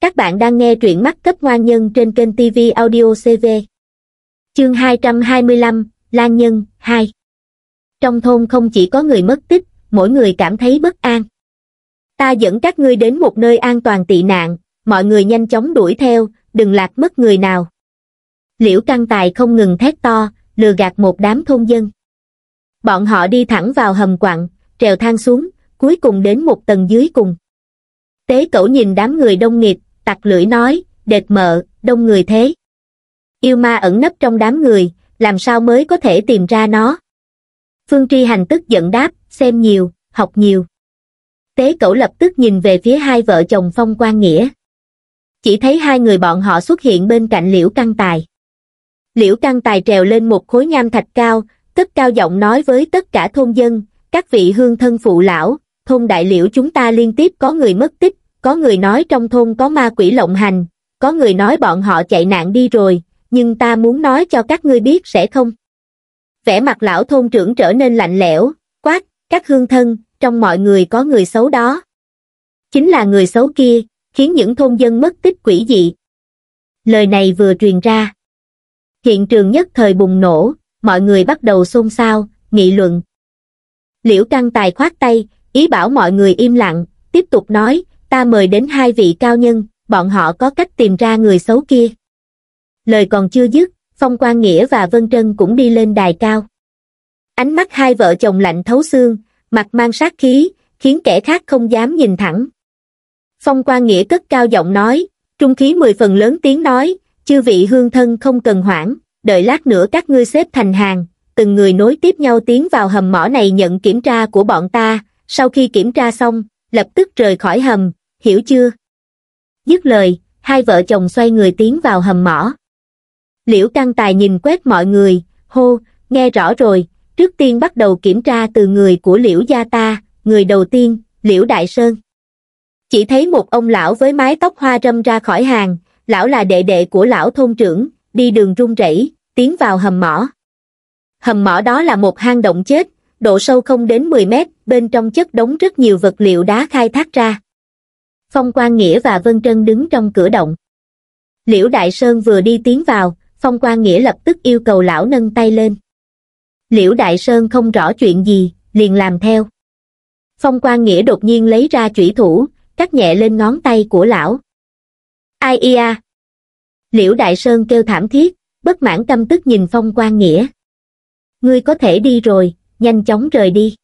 Các bạn đang nghe truyện mắt cấp ngoan nhân trên kênh TV Audio CV. Chương 225, Lan Nhân, 2 Trong thôn không chỉ có người mất tích, mỗi người cảm thấy bất an. Ta dẫn các ngươi đến một nơi an toàn tị nạn, mọi người nhanh chóng đuổi theo, đừng lạc mất người nào. Liễu Căng Tài không ngừng thét to, lừa gạt một đám thôn dân. Bọn họ đi thẳng vào hầm quặng, trèo thang xuống, cuối cùng đến một tầng dưới cùng. Tế cẩu nhìn đám người đông nghịt, tặc lưỡi nói đệt mợ đông người thế yêu ma ẩn nấp trong đám người làm sao mới có thể tìm ra nó phương tri hành tức giận đáp xem nhiều học nhiều tế cẩu lập tức nhìn về phía hai vợ chồng phong quan nghĩa chỉ thấy hai người bọn họ xuất hiện bên cạnh liễu căng tài liễu căng tài trèo lên một khối nham thạch cao cất cao giọng nói với tất cả thôn dân các vị hương thân phụ lão thôn đại liễu chúng ta liên tiếp có người mất tích có người nói trong thôn có ma quỷ lộng hành, có người nói bọn họ chạy nạn đi rồi, nhưng ta muốn nói cho các ngươi biết sẽ không. Vẻ mặt lão thôn trưởng trở nên lạnh lẽo, quát, các hương thân, trong mọi người có người xấu đó. Chính là người xấu kia, khiến những thôn dân mất tích quỷ dị. Lời này vừa truyền ra. Hiện trường nhất thời bùng nổ, mọi người bắt đầu xôn xao, nghị luận. Liễu Căng Tài khoát tay, ý bảo mọi người im lặng, tiếp tục nói, ta mời đến hai vị cao nhân, bọn họ có cách tìm ra người xấu kia. Lời còn chưa dứt, Phong Quang Nghĩa và Vân Trân cũng đi lên đài cao. Ánh mắt hai vợ chồng lạnh thấu xương, mặt mang sát khí, khiến kẻ khác không dám nhìn thẳng. Phong Quang Nghĩa cất cao giọng nói, trung khí mười phần lớn tiếng nói, chư vị hương thân không cần hoảng, đợi lát nữa các ngươi xếp thành hàng, từng người nối tiếp nhau tiến vào hầm mỏ này nhận kiểm tra của bọn ta, sau khi kiểm tra xong, lập tức rời khỏi hầm, hiểu chưa? Dứt lời, hai vợ chồng xoay người tiến vào hầm mỏ. Liễu Căng Tài nhìn quét mọi người, hô, nghe rõ rồi, trước tiên bắt đầu kiểm tra từ người của Liễu gia ta, người đầu tiên, Liễu Đại Sơn. Chỉ thấy một ông lão với mái tóc hoa râm ra khỏi hàng, lão là đệ đệ của lão thôn trưởng, đi đường run rẩy, tiến vào hầm mỏ. Hầm mỏ đó là một hang động chết, độ sâu không đến 10 mét, bên trong chất đống rất nhiều vật liệu đá khai thác ra. Phong Quang Nghĩa và Vân Trân đứng trong cửa động. Liễu Đại Sơn vừa đi tiến vào, Phong Quang Nghĩa lập tức yêu cầu lão nâng tay lên. Liễu Đại Sơn không rõ chuyện gì, liền làm theo. Phong Quang Nghĩa đột nhiên lấy ra chủy thủ, cắt nhẹ lên ngón tay của lão. Ai ia? Liễu Đại Sơn kêu thảm thiết, bất mãn căm tức nhìn Phong Quang Nghĩa. Ngươi có thể đi rồi, nhanh chóng rời đi.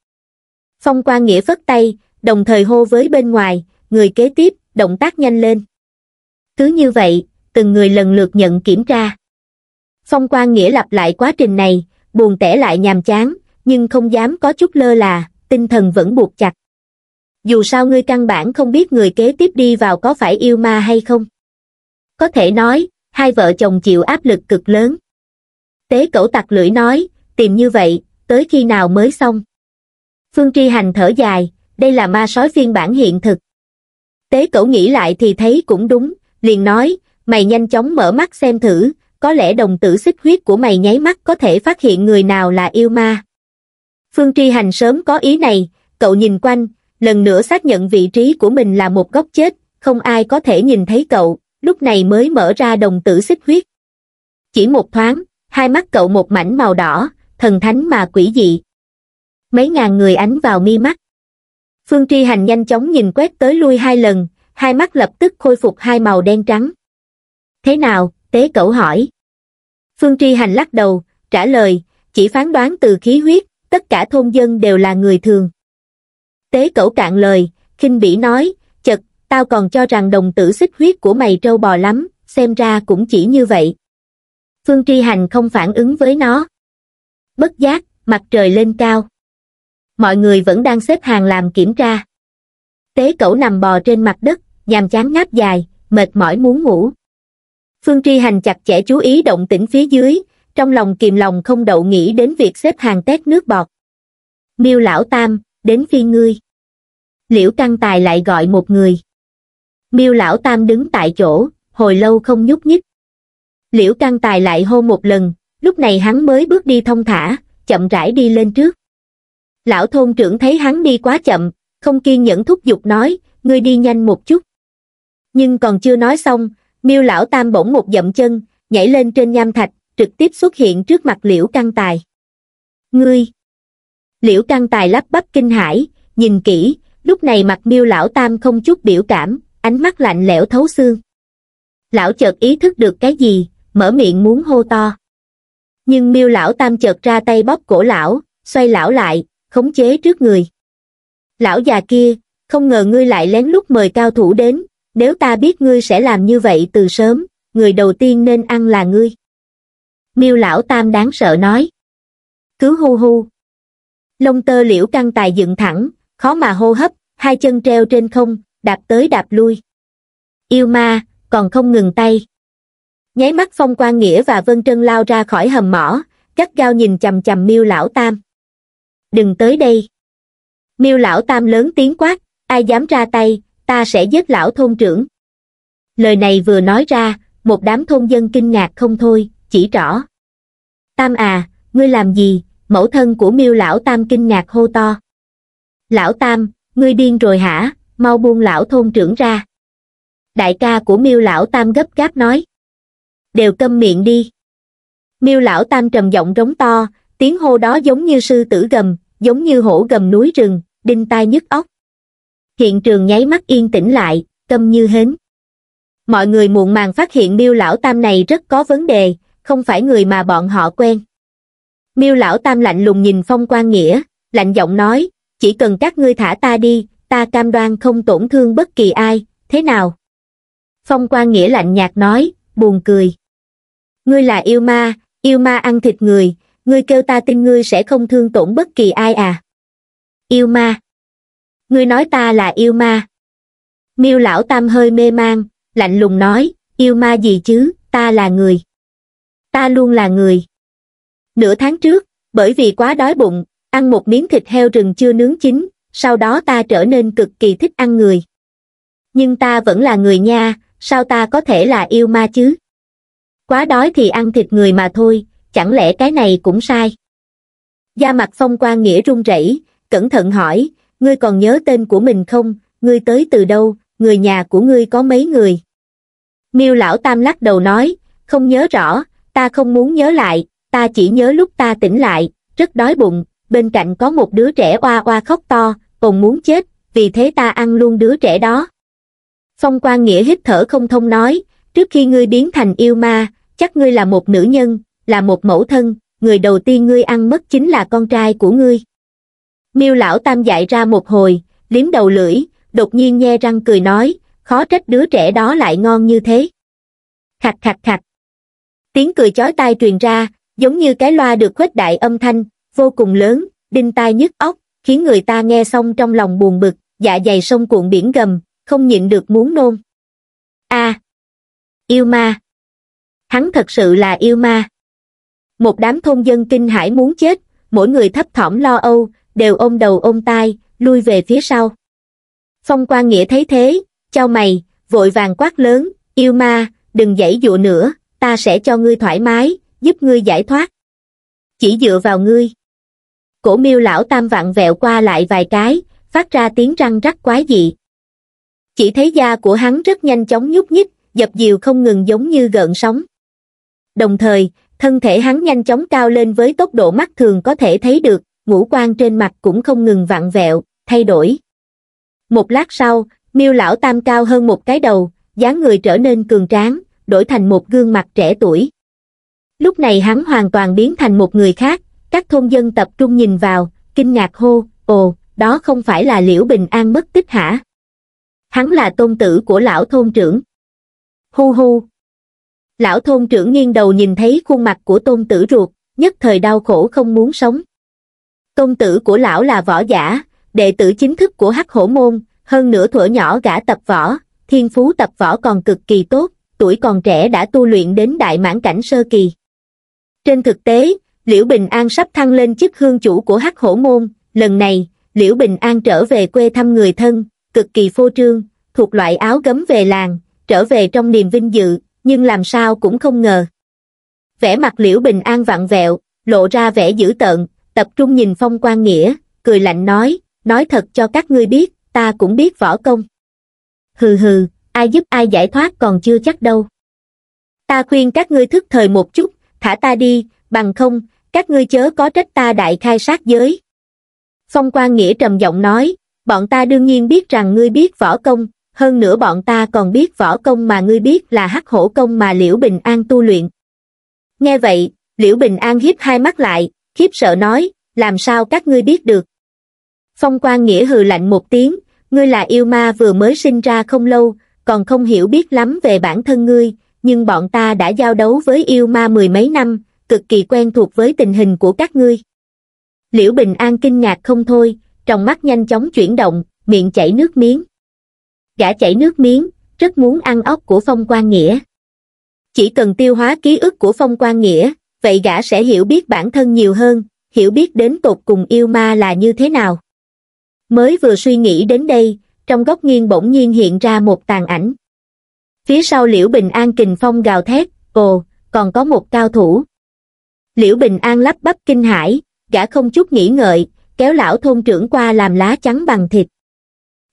Phong Quang Nghĩa phất tay, đồng thời hô với bên ngoài, người kế tiếp, động tác nhanh lên. Cứ như vậy, từng người lần lượt nhận kiểm tra. Phong quan nghĩa lặp lại quá trình này, buồn tẻ lại nhàm chán, nhưng không dám có chút lơ là, tinh thần vẫn buộc chặt. Dù sao ngươi căn bản không biết người kế tiếp đi vào có phải yêu ma hay không. Có thể nói, hai vợ chồng chịu áp lực cực lớn. Tế cẩu tặc lưỡi nói, tìm như vậy, tới khi nào mới xong. Phương Tri Hành thở dài, đây là ma sói phiên bản hiện thực. Tế cẩu nghĩ lại thì thấy cũng đúng, liền nói, mày nhanh chóng mở mắt xem thử, có lẽ đồng tử xích huyết của mày nháy mắt có thể phát hiện người nào là yêu ma. Phương Tri Hành sớm có ý này, cậu nhìn quanh, lần nữa xác nhận vị trí của mình là một góc chết, không ai có thể nhìn thấy cậu, lúc này mới mở ra đồng tử xích huyết. Chỉ một thoáng, hai mắt cậu một mảnh màu đỏ, thần thánh mà quỷ dị. Mấy ngàn người ánh vào mi mắt phương tri hành nhanh chóng nhìn quét tới lui hai lần hai mắt lập tức khôi phục hai màu đen trắng thế nào tế cẩu hỏi phương tri hành lắc đầu trả lời chỉ phán đoán từ khí huyết tất cả thôn dân đều là người thường tế cẩu cạn lời khinh bỉ nói chật tao còn cho rằng đồng tử xích huyết của mày trâu bò lắm xem ra cũng chỉ như vậy phương tri hành không phản ứng với nó bất giác mặt trời lên cao mọi người vẫn đang xếp hàng làm kiểm tra tế cẩu nằm bò trên mặt đất nhàm chán ngáp dài mệt mỏi muốn ngủ phương tri hành chặt chẽ chú ý động tĩnh phía dưới trong lòng kìm lòng không đậu nghĩ đến việc xếp hàng tét nước bọt miêu lão tam đến phi ngươi liễu căng tài lại gọi một người miêu lão tam đứng tại chỗ hồi lâu không nhúc nhích liễu căng tài lại hô một lần lúc này hắn mới bước đi thông thả chậm rãi đi lên trước Lão thôn trưởng thấy hắn đi quá chậm, không kiên nhẫn thúc giục nói, ngươi đi nhanh một chút. Nhưng còn chưa nói xong, miêu lão tam bỗng một dậm chân, nhảy lên trên nham thạch, trực tiếp xuất hiện trước mặt liễu căng tài. Ngươi! Liễu căng tài lắp bắp kinh hãi, nhìn kỹ, lúc này mặt miêu lão tam không chút biểu cảm, ánh mắt lạnh lẽo thấu xương. Lão chợt ý thức được cái gì, mở miệng muốn hô to. Nhưng miêu lão tam chợt ra tay bóp cổ lão, xoay lão lại, khống chế trước người. Lão già kia, không ngờ ngươi lại lén lút mời cao thủ đến, nếu ta biết ngươi sẽ làm như vậy từ sớm, người đầu tiên nên ăn là ngươi. Miêu lão tam đáng sợ nói. Cứ hu hu. Lông tơ liễu căng tài dựng thẳng, khó mà hô hấp, hai chân treo trên không, đạp tới đạp lui. Yêu ma, còn không ngừng tay. Nháy mắt phong quan nghĩa và vân trân lao ra khỏi hầm mỏ, gắt gao nhìn chầm chầm miêu lão tam đừng tới đây miêu lão tam lớn tiếng quát ai dám ra tay ta sẽ giết lão thôn trưởng lời này vừa nói ra một đám thôn dân kinh ngạc không thôi chỉ rõ tam à ngươi làm gì mẫu thân của miêu lão tam kinh ngạc hô to lão tam ngươi điên rồi hả mau buông lão thôn trưởng ra đại ca của miêu lão tam gấp gáp nói đều câm miệng đi miêu lão tam trầm giọng rống to tiếng hô đó giống như sư tử gầm giống như hổ gầm núi rừng, đinh tai nhức óc. Hiện trường nháy mắt yên tĩnh lại, câm như hến. Mọi người muộn màng phát hiện miêu lão tam này rất có vấn đề, không phải người mà bọn họ quen. Miêu lão tam lạnh lùng nhìn phong quan nghĩa, lạnh giọng nói, chỉ cần các ngươi thả ta đi, ta cam đoan không tổn thương bất kỳ ai, thế nào? Phong quan nghĩa lạnh nhạt nói, buồn cười. Ngươi là yêu ma, yêu ma ăn thịt người, ngươi kêu ta tin ngươi sẽ không thương tổn bất kỳ ai à yêu ma ngươi nói ta là yêu ma miêu lão tam hơi mê mang, lạnh lùng nói yêu ma gì chứ ta là người ta luôn là người nửa tháng trước bởi vì quá đói bụng ăn một miếng thịt heo rừng chưa nướng chín sau đó ta trở nên cực kỳ thích ăn người nhưng ta vẫn là người nha sao ta có thể là yêu ma chứ quá đói thì ăn thịt người mà thôi chẳng lẽ cái này cũng sai? gia mặt phong quan nghĩa run rẩy, cẩn thận hỏi, ngươi còn nhớ tên của mình không, ngươi tới từ đâu, người nhà của ngươi có mấy người? Miêu lão tam lắc đầu nói, không nhớ rõ, ta không muốn nhớ lại, ta chỉ nhớ lúc ta tỉnh lại, rất đói bụng, bên cạnh có một đứa trẻ oa oa khóc to, còn muốn chết, vì thế ta ăn luôn đứa trẻ đó. Phong quan nghĩa hít thở không thông nói, trước khi ngươi biến thành yêu ma, chắc ngươi là một nữ nhân, là một mẫu thân người đầu tiên ngươi ăn mất chính là con trai của ngươi miêu lão tam dạy ra một hồi liếm đầu lưỡi đột nhiên nhe răng cười nói khó trách đứa trẻ đó lại ngon như thế khạch khạch khạch tiếng cười chói tai truyền ra giống như cái loa được khuếch đại âm thanh vô cùng lớn đinh tai nhức óc khiến người ta nghe xong trong lòng buồn bực dạ dày sông cuộn biển gầm không nhịn được muốn nôn a yêu ma hắn thật sự là yêu ma một đám thôn dân kinh hãi muốn chết mỗi người thấp thỏm lo âu đều ôm đầu ôm tai lui về phía sau phong quan nghĩa thấy thế chau mày vội vàng quát lớn yêu ma đừng dãy dụ nữa ta sẽ cho ngươi thoải mái giúp ngươi giải thoát chỉ dựa vào ngươi cổ miêu lão tam vặn vẹo qua lại vài cái phát ra tiếng răng rắc quái dị chỉ thấy da của hắn rất nhanh chóng nhúc nhích dập dìu không ngừng giống như gợn sóng đồng thời thân thể hắn nhanh chóng cao lên với tốc độ mắt thường có thể thấy được ngũ quan trên mặt cũng không ngừng vặn vẹo thay đổi một lát sau miêu lão tam cao hơn một cái đầu dáng người trở nên cường tráng đổi thành một gương mặt trẻ tuổi lúc này hắn hoàn toàn biến thành một người khác các thôn dân tập trung nhìn vào kinh ngạc hô ồ đó không phải là liễu bình an mất tích hả hắn là tôn tử của lão thôn trưởng hu hu Lão thôn trưởng nghiêng đầu nhìn thấy khuôn mặt của tôn tử ruột, nhất thời đau khổ không muốn sống. Tôn tử của lão là võ giả, đệ tử chính thức của hắc hổ môn, hơn nửa thuở nhỏ gã tập võ, thiên phú tập võ còn cực kỳ tốt, tuổi còn trẻ đã tu luyện đến đại mãn cảnh sơ kỳ. Trên thực tế, Liễu Bình An sắp thăng lên chức hương chủ của hắc hổ môn, lần này, Liễu Bình An trở về quê thăm người thân, cực kỳ phô trương, thuộc loại áo gấm về làng, trở về trong niềm vinh dự, nhưng làm sao cũng không ngờ. Vẻ mặt liễu bình an vặn vẹo, lộ ra vẻ dữ tợn, tập trung nhìn phong quan nghĩa, cười lạnh nói, nói thật cho các ngươi biết, ta cũng biết võ công. Hừ hừ, ai giúp ai giải thoát còn chưa chắc đâu. Ta khuyên các ngươi thức thời một chút, thả ta đi, bằng không, các ngươi chớ có trách ta đại khai sát giới. Phong quan nghĩa trầm giọng nói, bọn ta đương nhiên biết rằng ngươi biết võ công, hơn nữa bọn ta còn biết võ công mà ngươi biết là hắc hổ công mà Liễu Bình An tu luyện. Nghe vậy, Liễu Bình An hiếp hai mắt lại, khiếp sợ nói, làm sao các ngươi biết được. Phong Quang Nghĩa hừ lạnh một tiếng, ngươi là yêu ma vừa mới sinh ra không lâu, còn không hiểu biết lắm về bản thân ngươi, nhưng bọn ta đã giao đấu với yêu ma mười mấy năm, cực kỳ quen thuộc với tình hình của các ngươi. Liễu Bình An kinh ngạc không thôi, trong mắt nhanh chóng chuyển động, miệng chảy nước miếng gã chảy nước miếng, rất muốn ăn ốc của Phong Quan Nghĩa. Chỉ cần tiêu hóa ký ức của Phong Quan Nghĩa, vậy gã sẽ hiểu biết bản thân nhiều hơn, hiểu biết đến tột cùng yêu ma là như thế nào. Mới vừa suy nghĩ đến đây, trong góc nghiêng bỗng nhiên hiện ra một tàn ảnh. Phía sau Liễu Bình An kình phong gào thét, ồ, còn có một cao thủ. Liễu Bình An lắp bắp kinh hãi, gã không chút nghĩ ngợi, kéo lão thôn trưởng qua làm lá trắng bằng thịt.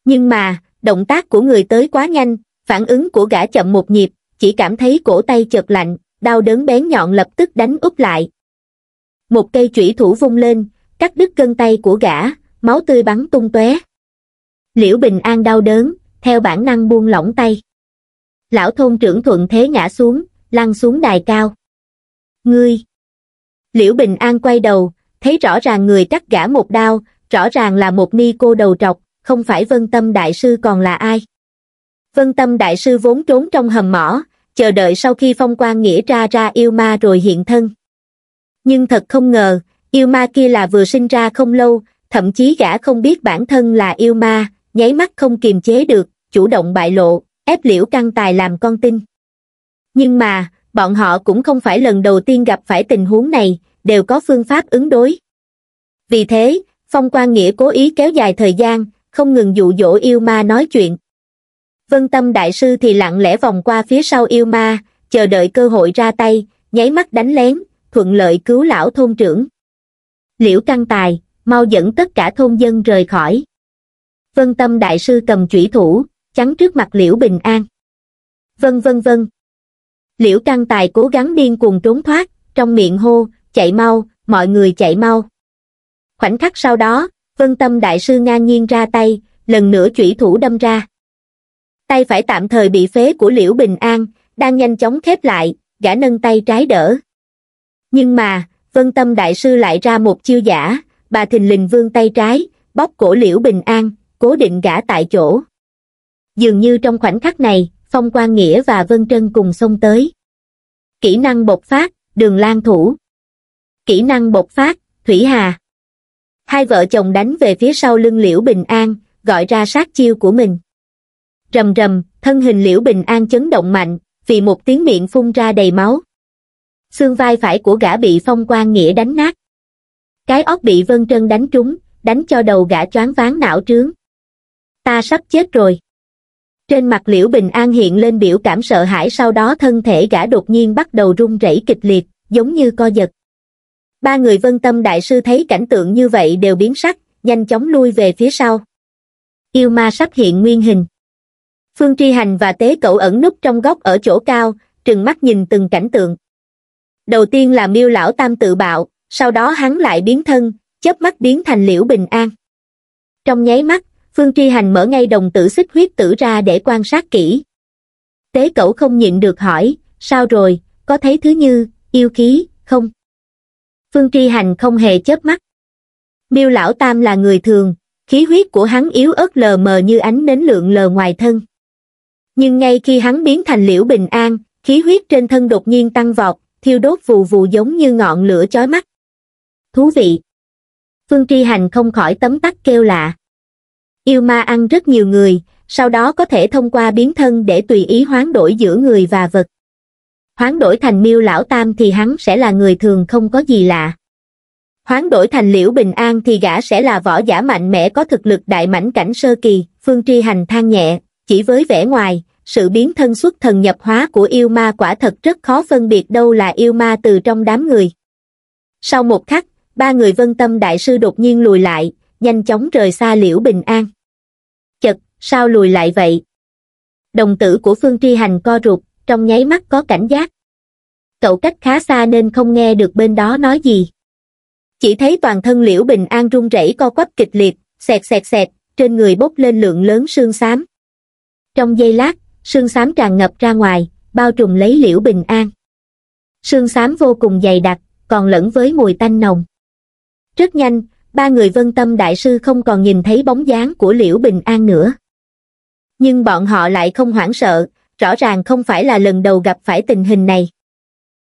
Nhưng mà, động tác của người tới quá nhanh, phản ứng của gã chậm một nhịp, chỉ cảm thấy cổ tay chợt lạnh, đau đớn bén nhọn lập tức đánh úp lại. Một cây chủy thủ vung lên, cắt đứt gân tay của gã, máu tươi bắn tung tóe. Liễu Bình An đau đớn, theo bản năng buông lỏng tay. Lão thôn trưởng thuận thế ngã xuống, lăn xuống đài cao. Ngươi! Liễu Bình An quay đầu, thấy rõ ràng người cắt gã một đao, rõ ràng là một ni cô đầu trọc, không phải Vân Tâm Đại Sư còn là ai. Vân Tâm Đại Sư vốn trốn trong hầm mỏ, chờ đợi sau khi phong quan nghĩa ra ra yêu ma rồi hiện thân. Nhưng thật không ngờ, yêu ma kia là vừa sinh ra không lâu, thậm chí gã không biết bản thân là yêu ma, nháy mắt không kiềm chế được, chủ động bại lộ, ép liễu căng tài làm con tin. Nhưng mà, bọn họ cũng không phải lần đầu tiên gặp phải tình huống này, đều có phương pháp ứng đối. Vì thế, Phong Quan Nghĩa cố ý kéo dài thời gian, không ngừng dụ dỗ yêu ma nói chuyện. Vân Tâm Đại Sư thì lặng lẽ vòng qua phía sau yêu ma, chờ đợi cơ hội ra tay, nháy mắt đánh lén, thuận lợi cứu lão thôn trưởng. Liễu Căng Tài, mau dẫn tất cả thôn dân rời khỏi. Vân Tâm Đại Sư cầm chủy thủ, chắn trước mặt Liễu Bình An. Vân vân vân. Liễu Căng Tài cố gắng điên cuồng trốn thoát, trong miệng hô, chạy mau, mọi người chạy mau. Khoảnh khắc sau đó, Vân Tâm Đại Sư ngang nhiên ra tay, lần nữa chủy thủ đâm ra. Tay phải tạm thời bị phế của Liễu Bình An, đang nhanh chóng khép lại, gã nâng tay trái đỡ. Nhưng mà, Vân Tâm Đại Sư lại ra một chiêu giả, bà thình lình vương tay trái, bóp cổ Liễu Bình An, cố định gã tại chỗ. Dường như trong khoảnh khắc này, Phong Quan Nghĩa và Vân Trân cùng xông tới. Kỹ năng bộc phát, đường lan thủ. Kỹ năng bộc phát, Thủy Hà hai vợ chồng đánh về phía sau lưng liễu bình an gọi ra sát chiêu của mình rầm rầm thân hình liễu bình an chấn động mạnh vì một tiếng miệng phun ra đầy máu xương vai phải của gã bị phong quan nghĩa đánh nát cái óc bị vân trân đánh trúng đánh cho đầu gã choáng váng não trướng ta sắp chết rồi trên mặt liễu bình an hiện lên biểu cảm sợ hãi sau đó thân thể gã đột nhiên bắt đầu run rẩy kịch liệt giống như co giật ba người vân tâm đại sư thấy cảnh tượng như vậy đều biến sắc nhanh chóng lui về phía sau yêu ma sắp hiện nguyên hình phương tri hành và tế cậu ẩn núp trong góc ở chỗ cao trừng mắt nhìn từng cảnh tượng đầu tiên là miêu lão tam tự bạo sau đó hắn lại biến thân chớp mắt biến thành liễu bình an trong nháy mắt phương tri hành mở ngay đồng tử xích huyết tử ra để quan sát kỹ tế cậu không nhịn được hỏi sao rồi có thấy thứ như yêu khí không phương tri hành không hề chớp mắt miêu lão tam là người thường khí huyết của hắn yếu ớt lờ mờ như ánh nến lượng lờ ngoài thân nhưng ngay khi hắn biến thành liễu bình an khí huyết trên thân đột nhiên tăng vọt thiêu đốt vù vù giống như ngọn lửa chói mắt thú vị phương tri hành không khỏi tấm tắc kêu lạ yêu ma ăn rất nhiều người sau đó có thể thông qua biến thân để tùy ý hoán đổi giữa người và vật hoán đổi thành miêu lão tam thì hắn sẽ là người thường không có gì lạ. Hoán đổi thành liễu bình an thì gã sẽ là võ giả mạnh mẽ có thực lực đại mảnh cảnh sơ kỳ, phương tri hành than nhẹ, chỉ với vẻ ngoài, sự biến thân xuất thần nhập hóa của yêu ma quả thật rất khó phân biệt đâu là yêu ma từ trong đám người. Sau một khắc, ba người vân tâm đại sư đột nhiên lùi lại, nhanh chóng rời xa liễu bình an. Chật, sao lùi lại vậy? Đồng tử của Phương Tri Hành co rụt, trong nháy mắt có cảnh giác. Cậu cách khá xa nên không nghe được bên đó nói gì. Chỉ thấy toàn thân Liễu Bình An run rẩy co quắp kịch liệt, xẹt xẹt xẹt, trên người bốc lên lượng lớn sương xám. Trong giây lát, sương xám tràn ngập ra ngoài, bao trùm lấy Liễu Bình An. Sương xám vô cùng dày đặc, còn lẫn với mùi tanh nồng. Rất nhanh, ba người vân tâm đại sư không còn nhìn thấy bóng dáng của Liễu Bình An nữa. Nhưng bọn họ lại không hoảng sợ, rõ ràng không phải là lần đầu gặp phải tình hình này.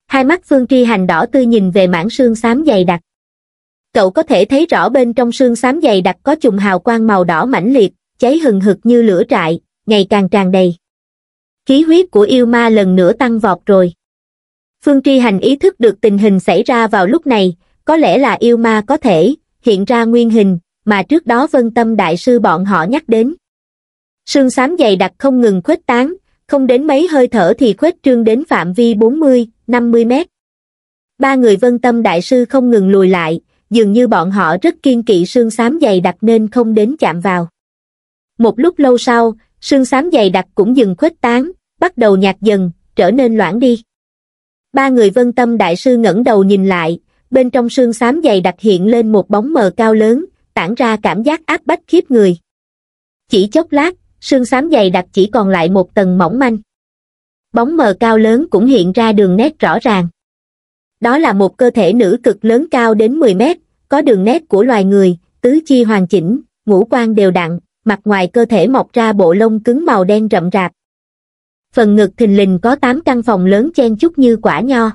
Hai mắt Phương Tri Hành đỏ tươi nhìn về mảng xương xám dày đặc. Cậu có thể thấy rõ bên trong xương xám dày đặc có chùm hào quang màu đỏ mãnh liệt, cháy hừng hực như lửa trại, ngày càng tràn đầy. Khí huyết của yêu ma lần nữa tăng vọt rồi. Phương Tri Hành ý thức được tình hình xảy ra vào lúc này, có lẽ là yêu ma có thể hiện ra nguyên hình, mà trước đó Vân Tâm Đại Sư bọn họ nhắc đến. Sương xám dày đặc không ngừng khuếch tán, không đến mấy hơi thở thì khuếch trương đến phạm vi 40, 50 mét. Ba người vân tâm đại sư không ngừng lùi lại, dường như bọn họ rất kiên kỵ sương xám dày đặc nên không đến chạm vào. Một lúc lâu sau, sương xám dày đặc cũng dừng khuếch tán, bắt đầu nhạt dần, trở nên loãng đi. Ba người vân tâm đại sư ngẩng đầu nhìn lại, bên trong sương xám dày đặc hiện lên một bóng mờ cao lớn, tản ra cảm giác áp bách khiếp người. Chỉ chốc lát, sương xám dày đặc chỉ còn lại một tầng mỏng manh. Bóng mờ cao lớn cũng hiện ra đường nét rõ ràng. Đó là một cơ thể nữ cực lớn cao đến 10 mét, có đường nét của loài người, tứ chi hoàn chỉnh, ngũ quan đều đặn, mặt ngoài cơ thể mọc ra bộ lông cứng màu đen rậm rạp. Phần ngực thình lình có 8 căn phòng lớn chen chúc như quả nho.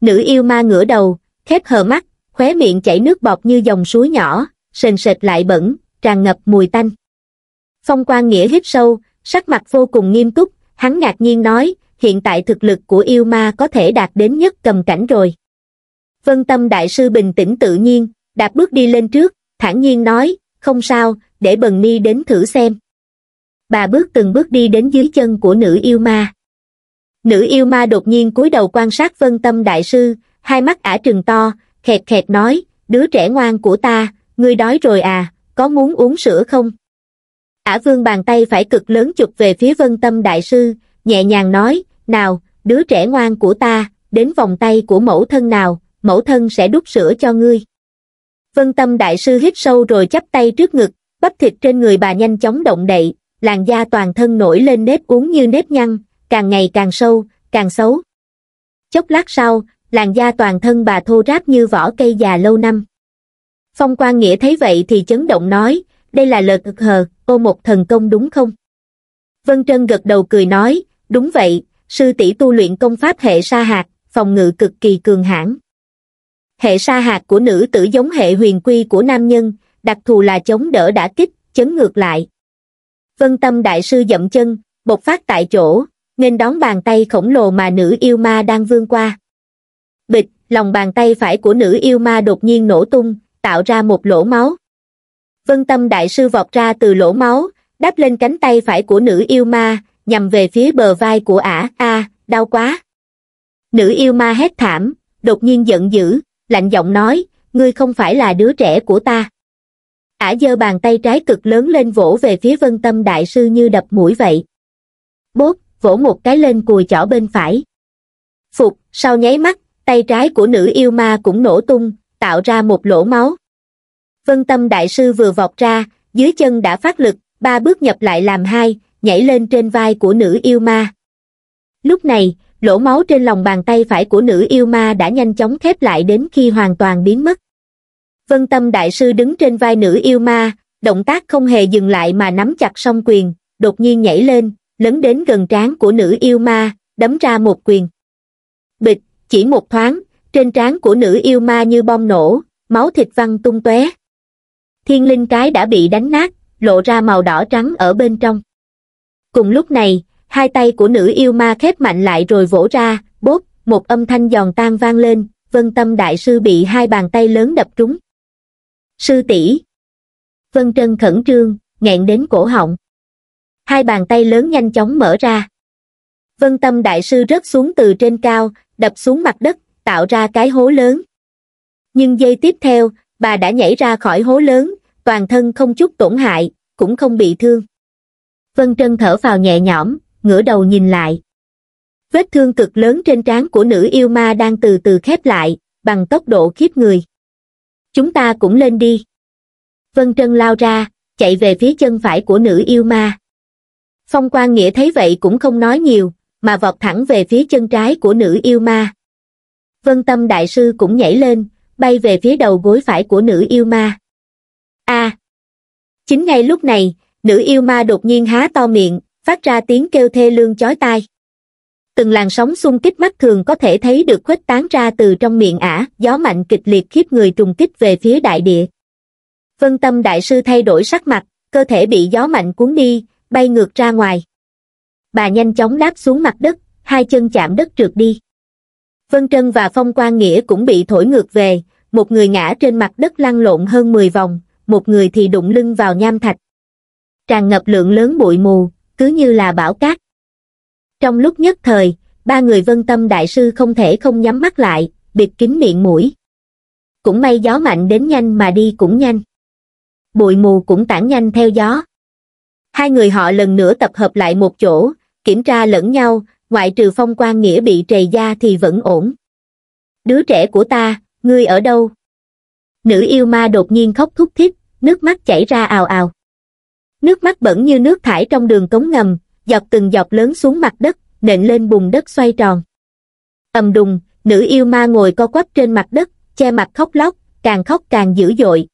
Nữ yêu ma ngửa đầu, khép hờ mắt, khóe miệng chảy nước bọt như dòng suối nhỏ, sền sệt lại bẩn, tràn ngập mùi tanh. Phong Quan Nghĩa hít sâu, sắc mặt vô cùng nghiêm túc, hắn ngạc nhiên nói, hiện tại thực lực của yêu ma có thể đạt đến nhất cầm cảnh rồi. Vân Tâm Đại Sư bình tĩnh tự nhiên, đạp bước đi lên trước, thản nhiên nói, không sao, để Bần Ni đến thử xem. Bà bước từng bước đi đến dưới chân của nữ yêu ma. Nữ yêu ma đột nhiên cúi đầu quan sát Vân Tâm Đại Sư, hai mắt ả trừng to, khẹt khẹt nói, đứa trẻ ngoan của ta, ngươi đói rồi à, có muốn uống sữa không? Ả vương bàn tay phải cực lớn chụp về phía vân tâm đại sư, nhẹ nhàng nói, nào, đứa trẻ ngoan của ta, đến vòng tay của mẫu thân nào, mẫu thân sẽ đút sữa cho ngươi. Vân tâm đại sư hít sâu rồi chắp tay trước ngực, bắp thịt trên người bà nhanh chóng động đậy, làn da toàn thân nổi lên nếp uống như nếp nhăn, càng ngày càng sâu, càng xấu. Chốc lát sau, làn da toàn thân bà thô ráp như vỏ cây già lâu năm. Phong Quan Nghĩa thấy vậy thì chấn động nói, đây là lợt ực hờ, ô một thần công đúng không? Vân Trân gật đầu cười nói, đúng vậy, sư tỷ tu luyện công pháp hệ sa hạt, phòng ngự cực kỳ cường hãn. Hệ sa hạt của nữ tử giống hệ huyền quy của nam nhân, đặc thù là chống đỡ đã kích, chấn ngược lại. Vân Tâm Đại sư dậm chân, bộc phát tại chỗ, nên đón bàn tay khổng lồ mà nữ yêu ma đang vươn qua. Bịch, lòng bàn tay phải của nữ yêu ma đột nhiên nổ tung, tạo ra một lỗ máu vân tâm đại sư vọt ra từ lỗ máu đáp lên cánh tay phải của nữ yêu ma nhằm về phía bờ vai của ả a đau quá nữ yêu ma hét thảm đột nhiên giận dữ lạnh giọng nói ngươi không phải là đứa trẻ của ta ả giơ bàn tay trái cực lớn lên vỗ về phía vân tâm đại sư như đập mũi vậy bốt vỗ một cái lên cùi chỏ bên phải phục sau nháy mắt tay trái của nữ yêu ma cũng nổ tung tạo ra một lỗ máu vân tâm đại sư vừa vọt ra dưới chân đã phát lực ba bước nhập lại làm hai nhảy lên trên vai của nữ yêu ma lúc này lỗ máu trên lòng bàn tay phải của nữ yêu ma đã nhanh chóng khép lại đến khi hoàn toàn biến mất vân tâm đại sư đứng trên vai nữ yêu ma động tác không hề dừng lại mà nắm chặt song quyền đột nhiên nhảy lên lấn đến gần trán của nữ yêu ma đấm ra một quyền bịch chỉ một thoáng trên trán của nữ yêu ma như bom nổ máu thịt văng tung tóe thiên linh cái đã bị đánh nát lộ ra màu đỏ trắng ở bên trong cùng lúc này hai tay của nữ yêu ma khép mạnh lại rồi vỗ ra bốp một âm thanh giòn tan vang lên vân tâm đại sư bị hai bàn tay lớn đập trúng sư tỷ vân trân khẩn trương nghẹn đến cổ họng hai bàn tay lớn nhanh chóng mở ra vân tâm đại sư rớt xuống từ trên cao đập xuống mặt đất tạo ra cái hố lớn nhưng giây tiếp theo bà đã nhảy ra khỏi hố lớn, toàn thân không chút tổn hại, cũng không bị thương. Vân Trân thở vào nhẹ nhõm, ngửa đầu nhìn lại. Vết thương cực lớn trên trán của nữ yêu ma đang từ từ khép lại, bằng tốc độ khiếp người. Chúng ta cũng lên đi. Vân Trân lao ra, chạy về phía chân phải của nữ yêu ma. Phong Quang Nghĩa thấy vậy cũng không nói nhiều, mà vọt thẳng về phía chân trái của nữ yêu ma. Vân Tâm Đại Sư cũng nhảy lên, bay về phía đầu gối phải của nữ yêu ma. A. Chính ngay lúc này, nữ yêu ma đột nhiên há to miệng, phát ra tiếng kêu thê lương chói tai. Từng làn sóng xung kích mắt thường có thể thấy được khuếch tán ra từ trong miệng ả, gió mạnh kịch liệt khiếp người trùng kích về phía đại địa. Vân tâm đại sư thay đổi sắc mặt, cơ thể bị gió mạnh cuốn đi, bay ngược ra ngoài. Bà nhanh chóng đáp xuống mặt đất, hai chân chạm đất trượt đi. Vân Trân và Phong Quang Nghĩa cũng bị thổi ngược về, một người ngã trên mặt đất lăn lộn hơn 10 vòng, một người thì đụng lưng vào nham thạch. Tràn ngập lượng lớn bụi mù, cứ như là bão cát. Trong lúc nhất thời, ba người vân tâm đại sư không thể không nhắm mắt lại, bịt kín miệng mũi. Cũng may gió mạnh đến nhanh mà đi cũng nhanh. Bụi mù cũng tản nhanh theo gió. Hai người họ lần nữa tập hợp lại một chỗ, kiểm tra lẫn nhau, ngoại trừ phong quan nghĩa bị trầy da thì vẫn ổn. Đứa trẻ của ta, ngươi ở đâu? Nữ yêu ma đột nhiên khóc thúc thích, nước mắt chảy ra ào ào. Nước mắt bẩn như nước thải trong đường cống ngầm, dọc từng dọc lớn xuống mặt đất, nện lên bùn đất xoay tròn. ầm đùng, nữ yêu ma ngồi co quắp trên mặt đất, che mặt khóc lóc, càng khóc càng dữ dội.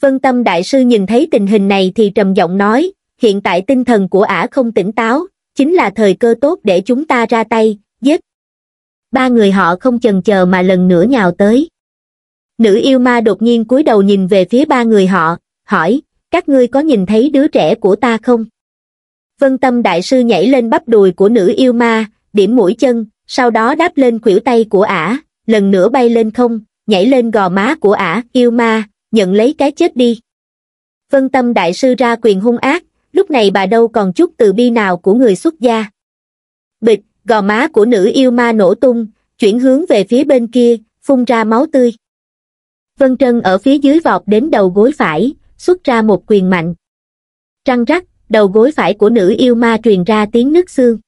Vân Tâm Đại Sư nhìn thấy tình hình này thì trầm giọng nói, hiện tại tinh thần của ả không tỉnh táo, chính là thời cơ tốt để chúng ta ra tay giết ba người họ không chần chờ mà lần nữa nhào tới nữ yêu ma đột nhiên cúi đầu nhìn về phía ba người họ hỏi các ngươi có nhìn thấy đứa trẻ của ta không vân tâm đại sư nhảy lên bắp đùi của nữ yêu ma điểm mũi chân sau đó đáp lên khuỷu tay của ả lần nữa bay lên không nhảy lên gò má của ả yêu ma nhận lấy cái chết đi vân tâm đại sư ra quyền hung ác lúc này bà đâu còn chút từ bi nào của người xuất gia. Bịch, gò má của nữ yêu ma nổ tung, chuyển hướng về phía bên kia, phun ra máu tươi. Vân Trân ở phía dưới vọt đến đầu gối phải, xuất ra một quyền mạnh. Trăng rắc, đầu gối phải của nữ yêu ma truyền ra tiếng nứt xương.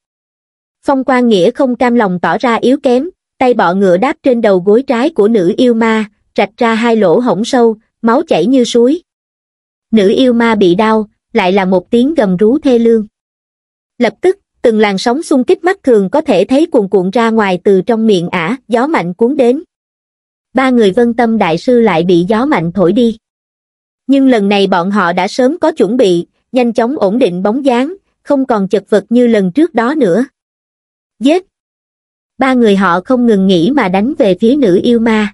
Phong Quan Nghĩa không cam lòng tỏ ra yếu kém, tay bọ ngựa đáp trên đầu gối trái của nữ yêu ma, rạch ra hai lỗ hổng sâu, máu chảy như suối. Nữ yêu ma bị đau, lại là một tiếng gầm rú thê lương. Lập tức, từng làn sóng xung kích mắt thường có thể thấy cuồn cuộn ra ngoài từ trong miệng ả, gió mạnh cuốn đến. Ba người vân tâm đại sư lại bị gió mạnh thổi đi. Nhưng lần này bọn họ đã sớm có chuẩn bị, nhanh chóng ổn định bóng dáng, không còn chật vật như lần trước đó nữa. Giết! Ba người họ không ngừng nghĩ mà đánh về phía nữ yêu ma.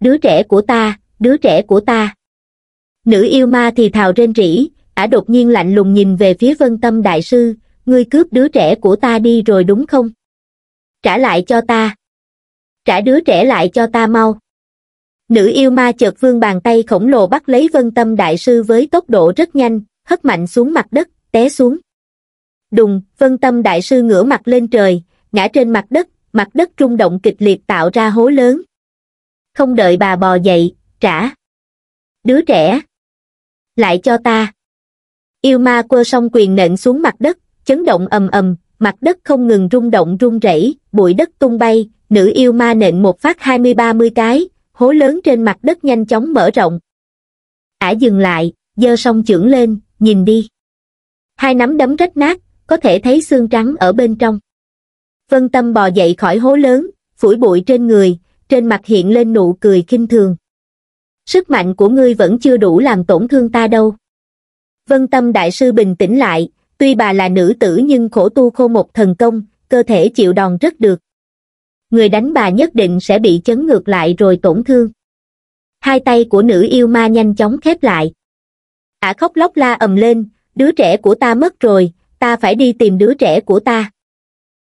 Đứa trẻ của ta, đứa trẻ của ta. Nữ yêu ma thì thào rên rỉ, ả đột nhiên lạnh lùng nhìn về phía vân tâm đại sư, ngươi cướp đứa trẻ của ta đi rồi đúng không? Trả lại cho ta. Trả đứa trẻ lại cho ta mau. Nữ yêu ma chợt vương bàn tay khổng lồ bắt lấy vân tâm đại sư với tốc độ rất nhanh, hất mạnh xuống mặt đất, té xuống. Đùng, vân tâm đại sư ngửa mặt lên trời, ngã trên mặt đất, mặt đất rung động kịch liệt tạo ra hố lớn. Không đợi bà bò dậy, trả. Đứa trẻ. Lại cho ta yêu ma quơ song quyền nện xuống mặt đất chấn động ầm ầm mặt đất không ngừng rung động rung rẩy bụi đất tung bay nữ yêu ma nện một phát hai mươi ba mươi cái hố lớn trên mặt đất nhanh chóng mở rộng ả dừng lại giơ song trưởng lên nhìn đi hai nắm đấm rách nát có thể thấy xương trắng ở bên trong vân tâm bò dậy khỏi hố lớn phủi bụi trên người trên mặt hiện lên nụ cười kinh thường sức mạnh của ngươi vẫn chưa đủ làm tổn thương ta đâu vân tâm đại sư bình tĩnh lại tuy bà là nữ tử nhưng khổ tu khô một thần công cơ thể chịu đòn rất được người đánh bà nhất định sẽ bị chấn ngược lại rồi tổn thương hai tay của nữ yêu ma nhanh chóng khép lại ả khóc lóc la ầm lên đứa trẻ của ta mất rồi ta phải đi tìm đứa trẻ của ta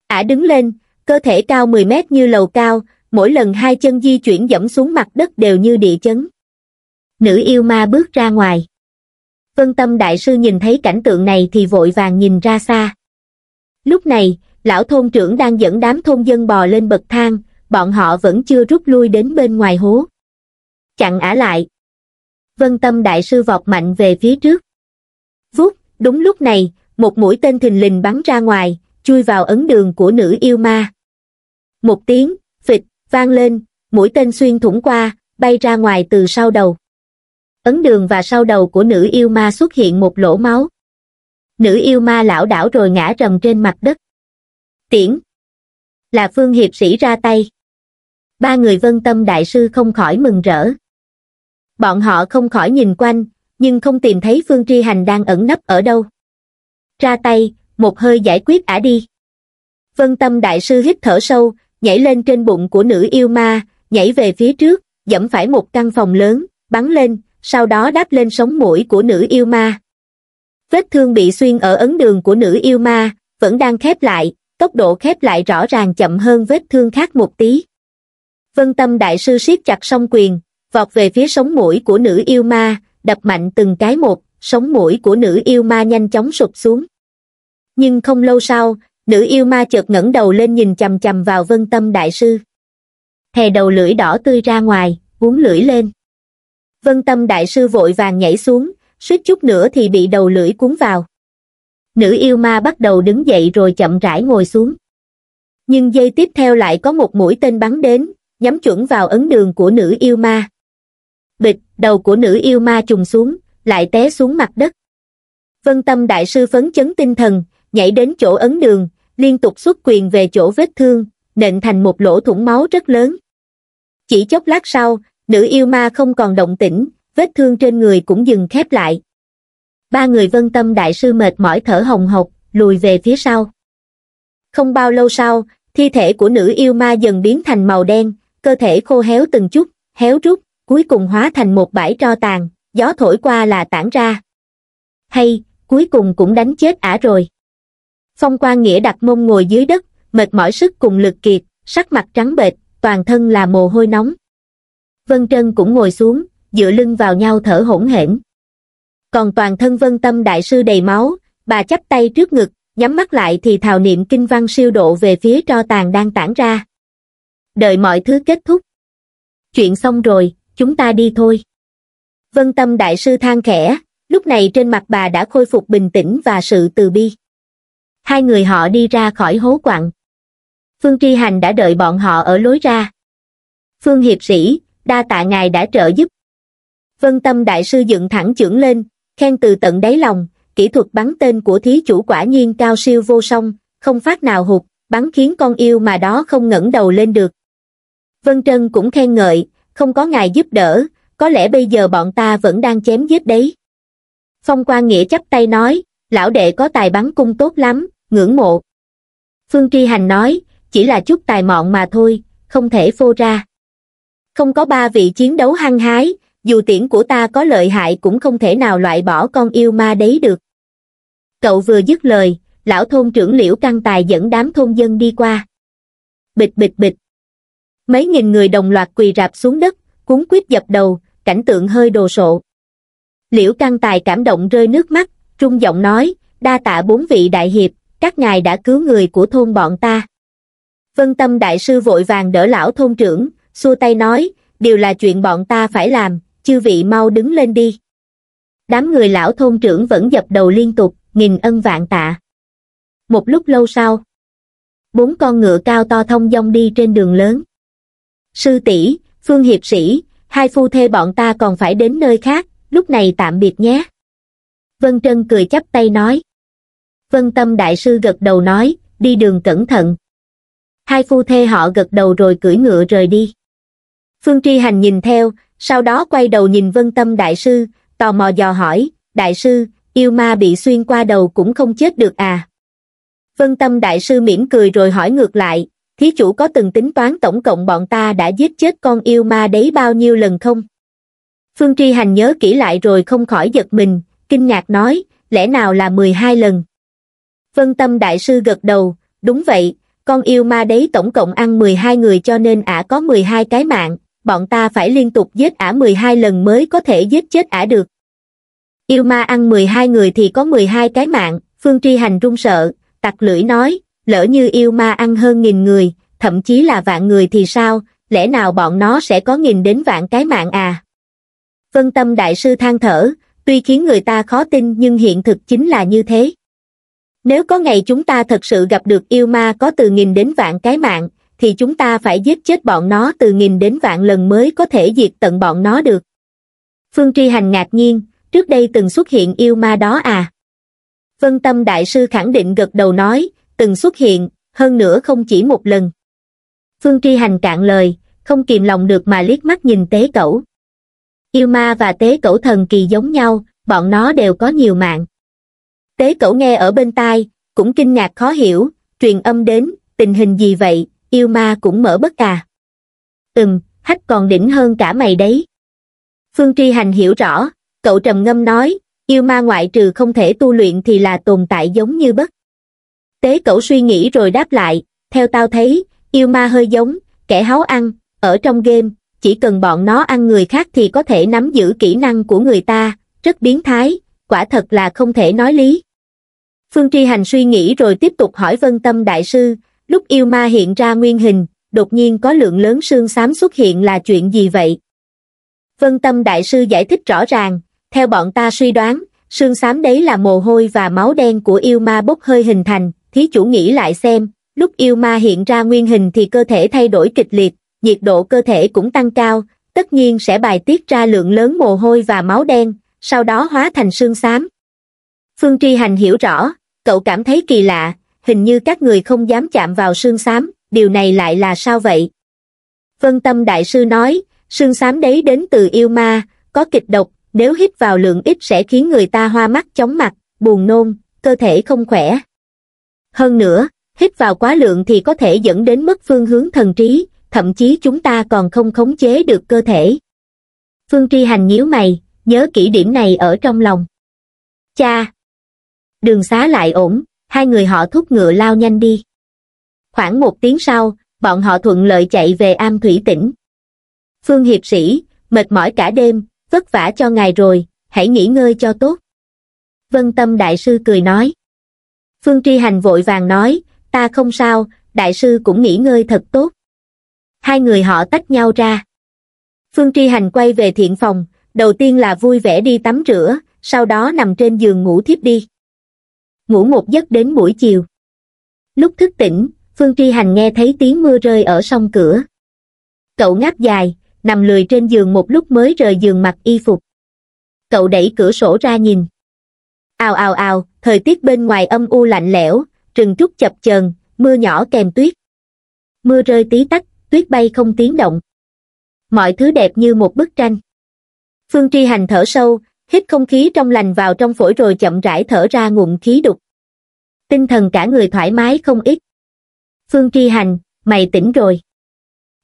ả đứng lên cơ thể cao 10 mét như lầu cao mỗi lần hai chân di chuyển dẫm xuống mặt đất đều như địa chấn nữ yêu ma bước ra ngoài vân tâm đại sư nhìn thấy cảnh tượng này thì vội vàng nhìn ra xa. Lúc này, lão thôn trưởng đang dẫn đám thôn dân bò lên bậc thang, bọn họ vẫn chưa rút lui đến bên ngoài hố. Chặn ả lại. Vân tâm đại sư vọt mạnh về phía trước. Vút, đúng lúc này, một mũi tên thình lình bắn ra ngoài, chui vào ấn đường của nữ yêu ma. Một tiếng, phịch, vang lên, mũi tên xuyên thủng qua, bay ra ngoài từ sau đầu ấn đường và sau đầu của nữ yêu ma xuất hiện một lỗ máu. Nữ yêu ma lão đảo rồi ngã rầm trên mặt đất. Tiễn. Là phương hiệp sĩ ra tay. Ba người vân tâm đại sư không khỏi mừng rỡ. Bọn họ không khỏi nhìn quanh, nhưng không tìm thấy phương tri hành đang ẩn nấp ở đâu. Ra tay, một hơi giải quyết ả đi. Vân tâm đại sư hít thở sâu, nhảy lên trên bụng của nữ yêu ma, nhảy về phía trước, dẫm phải một căn phòng lớn, bắn lên, sau đó đáp lên sống mũi của nữ yêu ma. Vết thương bị xuyên ở ấn đường của nữ yêu ma, vẫn đang khép lại, tốc độ khép lại rõ ràng chậm hơn vết thương khác một tí. Vân tâm đại sư siết chặt song quyền, vọt về phía sống mũi của nữ yêu ma, đập mạnh từng cái một, sống mũi của nữ yêu ma nhanh chóng sụp xuống. Nhưng không lâu sau, nữ yêu ma chợt ngẩng đầu lên nhìn chầm chầm vào vân tâm đại sư. Thè đầu lưỡi đỏ tươi ra ngoài, uống lưỡi lên vân tâm đại sư vội vàng nhảy xuống suýt chút nữa thì bị đầu lưỡi cuốn vào nữ yêu ma bắt đầu đứng dậy rồi chậm rãi ngồi xuống nhưng giây tiếp theo lại có một mũi tên bắn đến nhắm chuẩn vào ấn đường của nữ yêu ma bịch đầu của nữ yêu ma trùng xuống lại té xuống mặt đất vân tâm đại sư phấn chấn tinh thần nhảy đến chỗ ấn đường liên tục xuất quyền về chỗ vết thương nện thành một lỗ thủng máu rất lớn chỉ chốc lát sau nữ yêu ma không còn động tĩnh vết thương trên người cũng dừng khép lại ba người vân tâm đại sư mệt mỏi thở hồng hộc lùi về phía sau không bao lâu sau thi thể của nữ yêu ma dần biến thành màu đen cơ thể khô héo từng chút héo rút cuối cùng hóa thành một bãi tro tàn gió thổi qua là tản ra hay cuối cùng cũng đánh chết ả rồi phong quan nghĩa đặt mông ngồi dưới đất mệt mỏi sức cùng lực kiệt sắc mặt trắng bệch toàn thân là mồ hôi nóng Vân Trân cũng ngồi xuống, dựa lưng vào nhau thở hổn hển. Còn toàn thân Vân Tâm Đại Sư đầy máu, bà chắp tay trước ngực, nhắm mắt lại thì thào niệm kinh văn siêu độ về phía tro tàn đang tản ra. Đợi mọi thứ kết thúc. Chuyện xong rồi, chúng ta đi thôi. Vân Tâm Đại Sư than khẽ, lúc này trên mặt bà đã khôi phục bình tĩnh và sự từ bi. Hai người họ đi ra khỏi hố quặng. Phương Tri Hành đã đợi bọn họ ở lối ra. Phương Hiệp Sĩ, đa tạ ngài đã trợ giúp. Vân tâm đại sư dựng thẳng chưởng lên, khen từ tận đáy lòng, kỹ thuật bắn tên của thí chủ quả nhiên cao siêu vô song, không phát nào hụt, bắn khiến con yêu mà đó không ngẩng đầu lên được. Vân Trân cũng khen ngợi, không có ngài giúp đỡ, có lẽ bây giờ bọn ta vẫn đang chém giết đấy. Phong Quang Nghĩa chắp tay nói, lão đệ có tài bắn cung tốt lắm, ngưỡng mộ. Phương Tri Hành nói, chỉ là chút tài mọn mà thôi, không thể phô ra không có ba vị chiến đấu hăng hái dù tiễn của ta có lợi hại cũng không thể nào loại bỏ con yêu ma đấy được cậu vừa dứt lời lão thôn trưởng liễu căng tài dẫn đám thôn dân đi qua bịch bịch bịch mấy nghìn người đồng loạt quỳ rạp xuống đất cuốn quýt dập đầu cảnh tượng hơi đồ sộ liễu căng tài cảm động rơi nước mắt trung giọng nói đa tạ bốn vị đại hiệp các ngài đã cứu người của thôn bọn ta vân tâm đại sư vội vàng đỡ lão thôn trưởng xua tay nói điều là chuyện bọn ta phải làm chư vị mau đứng lên đi đám người lão thôn trưởng vẫn dập đầu liên tục nghìn ân vạn tạ một lúc lâu sau bốn con ngựa cao to thông dong đi trên đường lớn sư tỷ phương hiệp sĩ hai phu thê bọn ta còn phải đến nơi khác lúc này tạm biệt nhé vân trân cười chắp tay nói vân tâm đại sư gật đầu nói đi đường cẩn thận hai phu thê họ gật đầu rồi cưỡi ngựa rời đi Phương Tri Hành nhìn theo, sau đó quay đầu nhìn vân tâm đại sư, tò mò dò hỏi, đại sư, yêu ma bị xuyên qua đầu cũng không chết được à? Vân tâm đại sư mỉm cười rồi hỏi ngược lại, thí chủ có từng tính toán tổng cộng bọn ta đã giết chết con yêu ma đấy bao nhiêu lần không? Phương Tri Hành nhớ kỹ lại rồi không khỏi giật mình, kinh ngạc nói, lẽ nào là 12 lần? Vân tâm đại sư gật đầu, đúng vậy, con yêu ma đấy tổng cộng ăn 12 người cho nên ả có 12 cái mạng, bọn ta phải liên tục giết ả 12 lần mới có thể giết chết ả được. Yêu ma ăn 12 người thì có 12 cái mạng, Phương Tri Hành run sợ, tặc lưỡi nói, lỡ như yêu ma ăn hơn nghìn người, thậm chí là vạn người thì sao, lẽ nào bọn nó sẽ có nghìn đến vạn cái mạng à? Vân Tâm Đại Sư than thở, tuy khiến người ta khó tin nhưng hiện thực chính là như thế. Nếu có ngày chúng ta thật sự gặp được yêu ma có từ nghìn đến vạn cái mạng, thì chúng ta phải giết chết bọn nó từ nghìn đến vạn lần mới có thể diệt tận bọn nó được. Phương Tri Hành ngạc nhiên, trước đây từng xuất hiện yêu ma đó à? Vân Tâm Đại Sư khẳng định gật đầu nói, từng xuất hiện, hơn nữa không chỉ một lần. Phương Tri Hành cạn lời, không kìm lòng được mà liếc mắt nhìn tế cẩu. Yêu ma và tế cẩu thần kỳ giống nhau, bọn nó đều có nhiều mạng. Tế cẩu nghe ở bên tai, cũng kinh ngạc khó hiểu, truyền âm đến, tình hình gì vậy, yêu ma cũng mở bất à. Ừm, hách còn đỉnh hơn cả mày đấy. Phương Tri Hành hiểu rõ, cậu trầm ngâm nói, yêu ma ngoại trừ không thể tu luyện thì là tồn tại giống như bất. Tế cậu suy nghĩ rồi đáp lại, theo tao thấy, yêu ma hơi giống, kẻ háo ăn, ở trong game, chỉ cần bọn nó ăn người khác thì có thể nắm giữ kỹ năng của người ta, rất biến thái, quả thật là không thể nói lý. Phương Tri Hành suy nghĩ rồi tiếp tục hỏi Vân Tâm Đại Sư, Lúc yêu ma hiện ra nguyên hình, đột nhiên có lượng lớn xương xám xuất hiện là chuyện gì vậy? Vân Tâm Đại Sư giải thích rõ ràng, theo bọn ta suy đoán, xương xám đấy là mồ hôi và máu đen của yêu ma bốc hơi hình thành, thí chủ nghĩ lại xem, lúc yêu ma hiện ra nguyên hình thì cơ thể thay đổi kịch liệt, nhiệt độ cơ thể cũng tăng cao, tất nhiên sẽ bài tiết ra lượng lớn mồ hôi và máu đen, sau đó hóa thành xương xám. Phương Tri Hành hiểu rõ, cậu cảm thấy kỳ lạ, hình như các người không dám chạm vào sương xám, điều này lại là sao vậy? Vân Tâm Đại Sư nói, sương xám đấy đến từ yêu ma, có kịch độc, nếu hít vào lượng ít sẽ khiến người ta hoa mắt chóng mặt, buồn nôn, cơ thể không khỏe. Hơn nữa, hít vào quá lượng thì có thể dẫn đến mất phương hướng thần trí, thậm chí chúng ta còn không khống chế được cơ thể. Phương Tri Hành nhíu mày, nhớ kỹ điểm này ở trong lòng. Cha! Đường xá lại ổn, hai người họ thúc ngựa lao nhanh đi. Khoảng một tiếng sau, bọn họ thuận lợi chạy về am thủy tỉnh. Phương hiệp sĩ, mệt mỏi cả đêm, vất vả cho ngài rồi, hãy nghỉ ngơi cho tốt. Vân tâm đại sư cười nói. Phương tri hành vội vàng nói, ta không sao, đại sư cũng nghỉ ngơi thật tốt. Hai người họ tách nhau ra. Phương tri hành quay về thiện phòng, đầu tiên là vui vẻ đi tắm rửa, sau đó nằm trên giường ngủ thiếp đi ngủ một giấc đến buổi chiều lúc thức tỉnh phương tri hành nghe thấy tiếng mưa rơi ở song cửa cậu ngáp dài nằm lười trên giường một lúc mới rời giường mặc y phục cậu đẩy cửa sổ ra nhìn ào ào ào thời tiết bên ngoài âm u lạnh lẽo rừng trúc chập chờn mưa nhỏ kèm tuyết mưa rơi tí tách tuyết bay không tiếng động mọi thứ đẹp như một bức tranh phương tri hành thở sâu hít không khí trong lành vào trong phổi rồi chậm rãi thở ra ngụm khí đục tinh thần cả người thoải mái không ít. Phương Tri Hành, mày tỉnh rồi.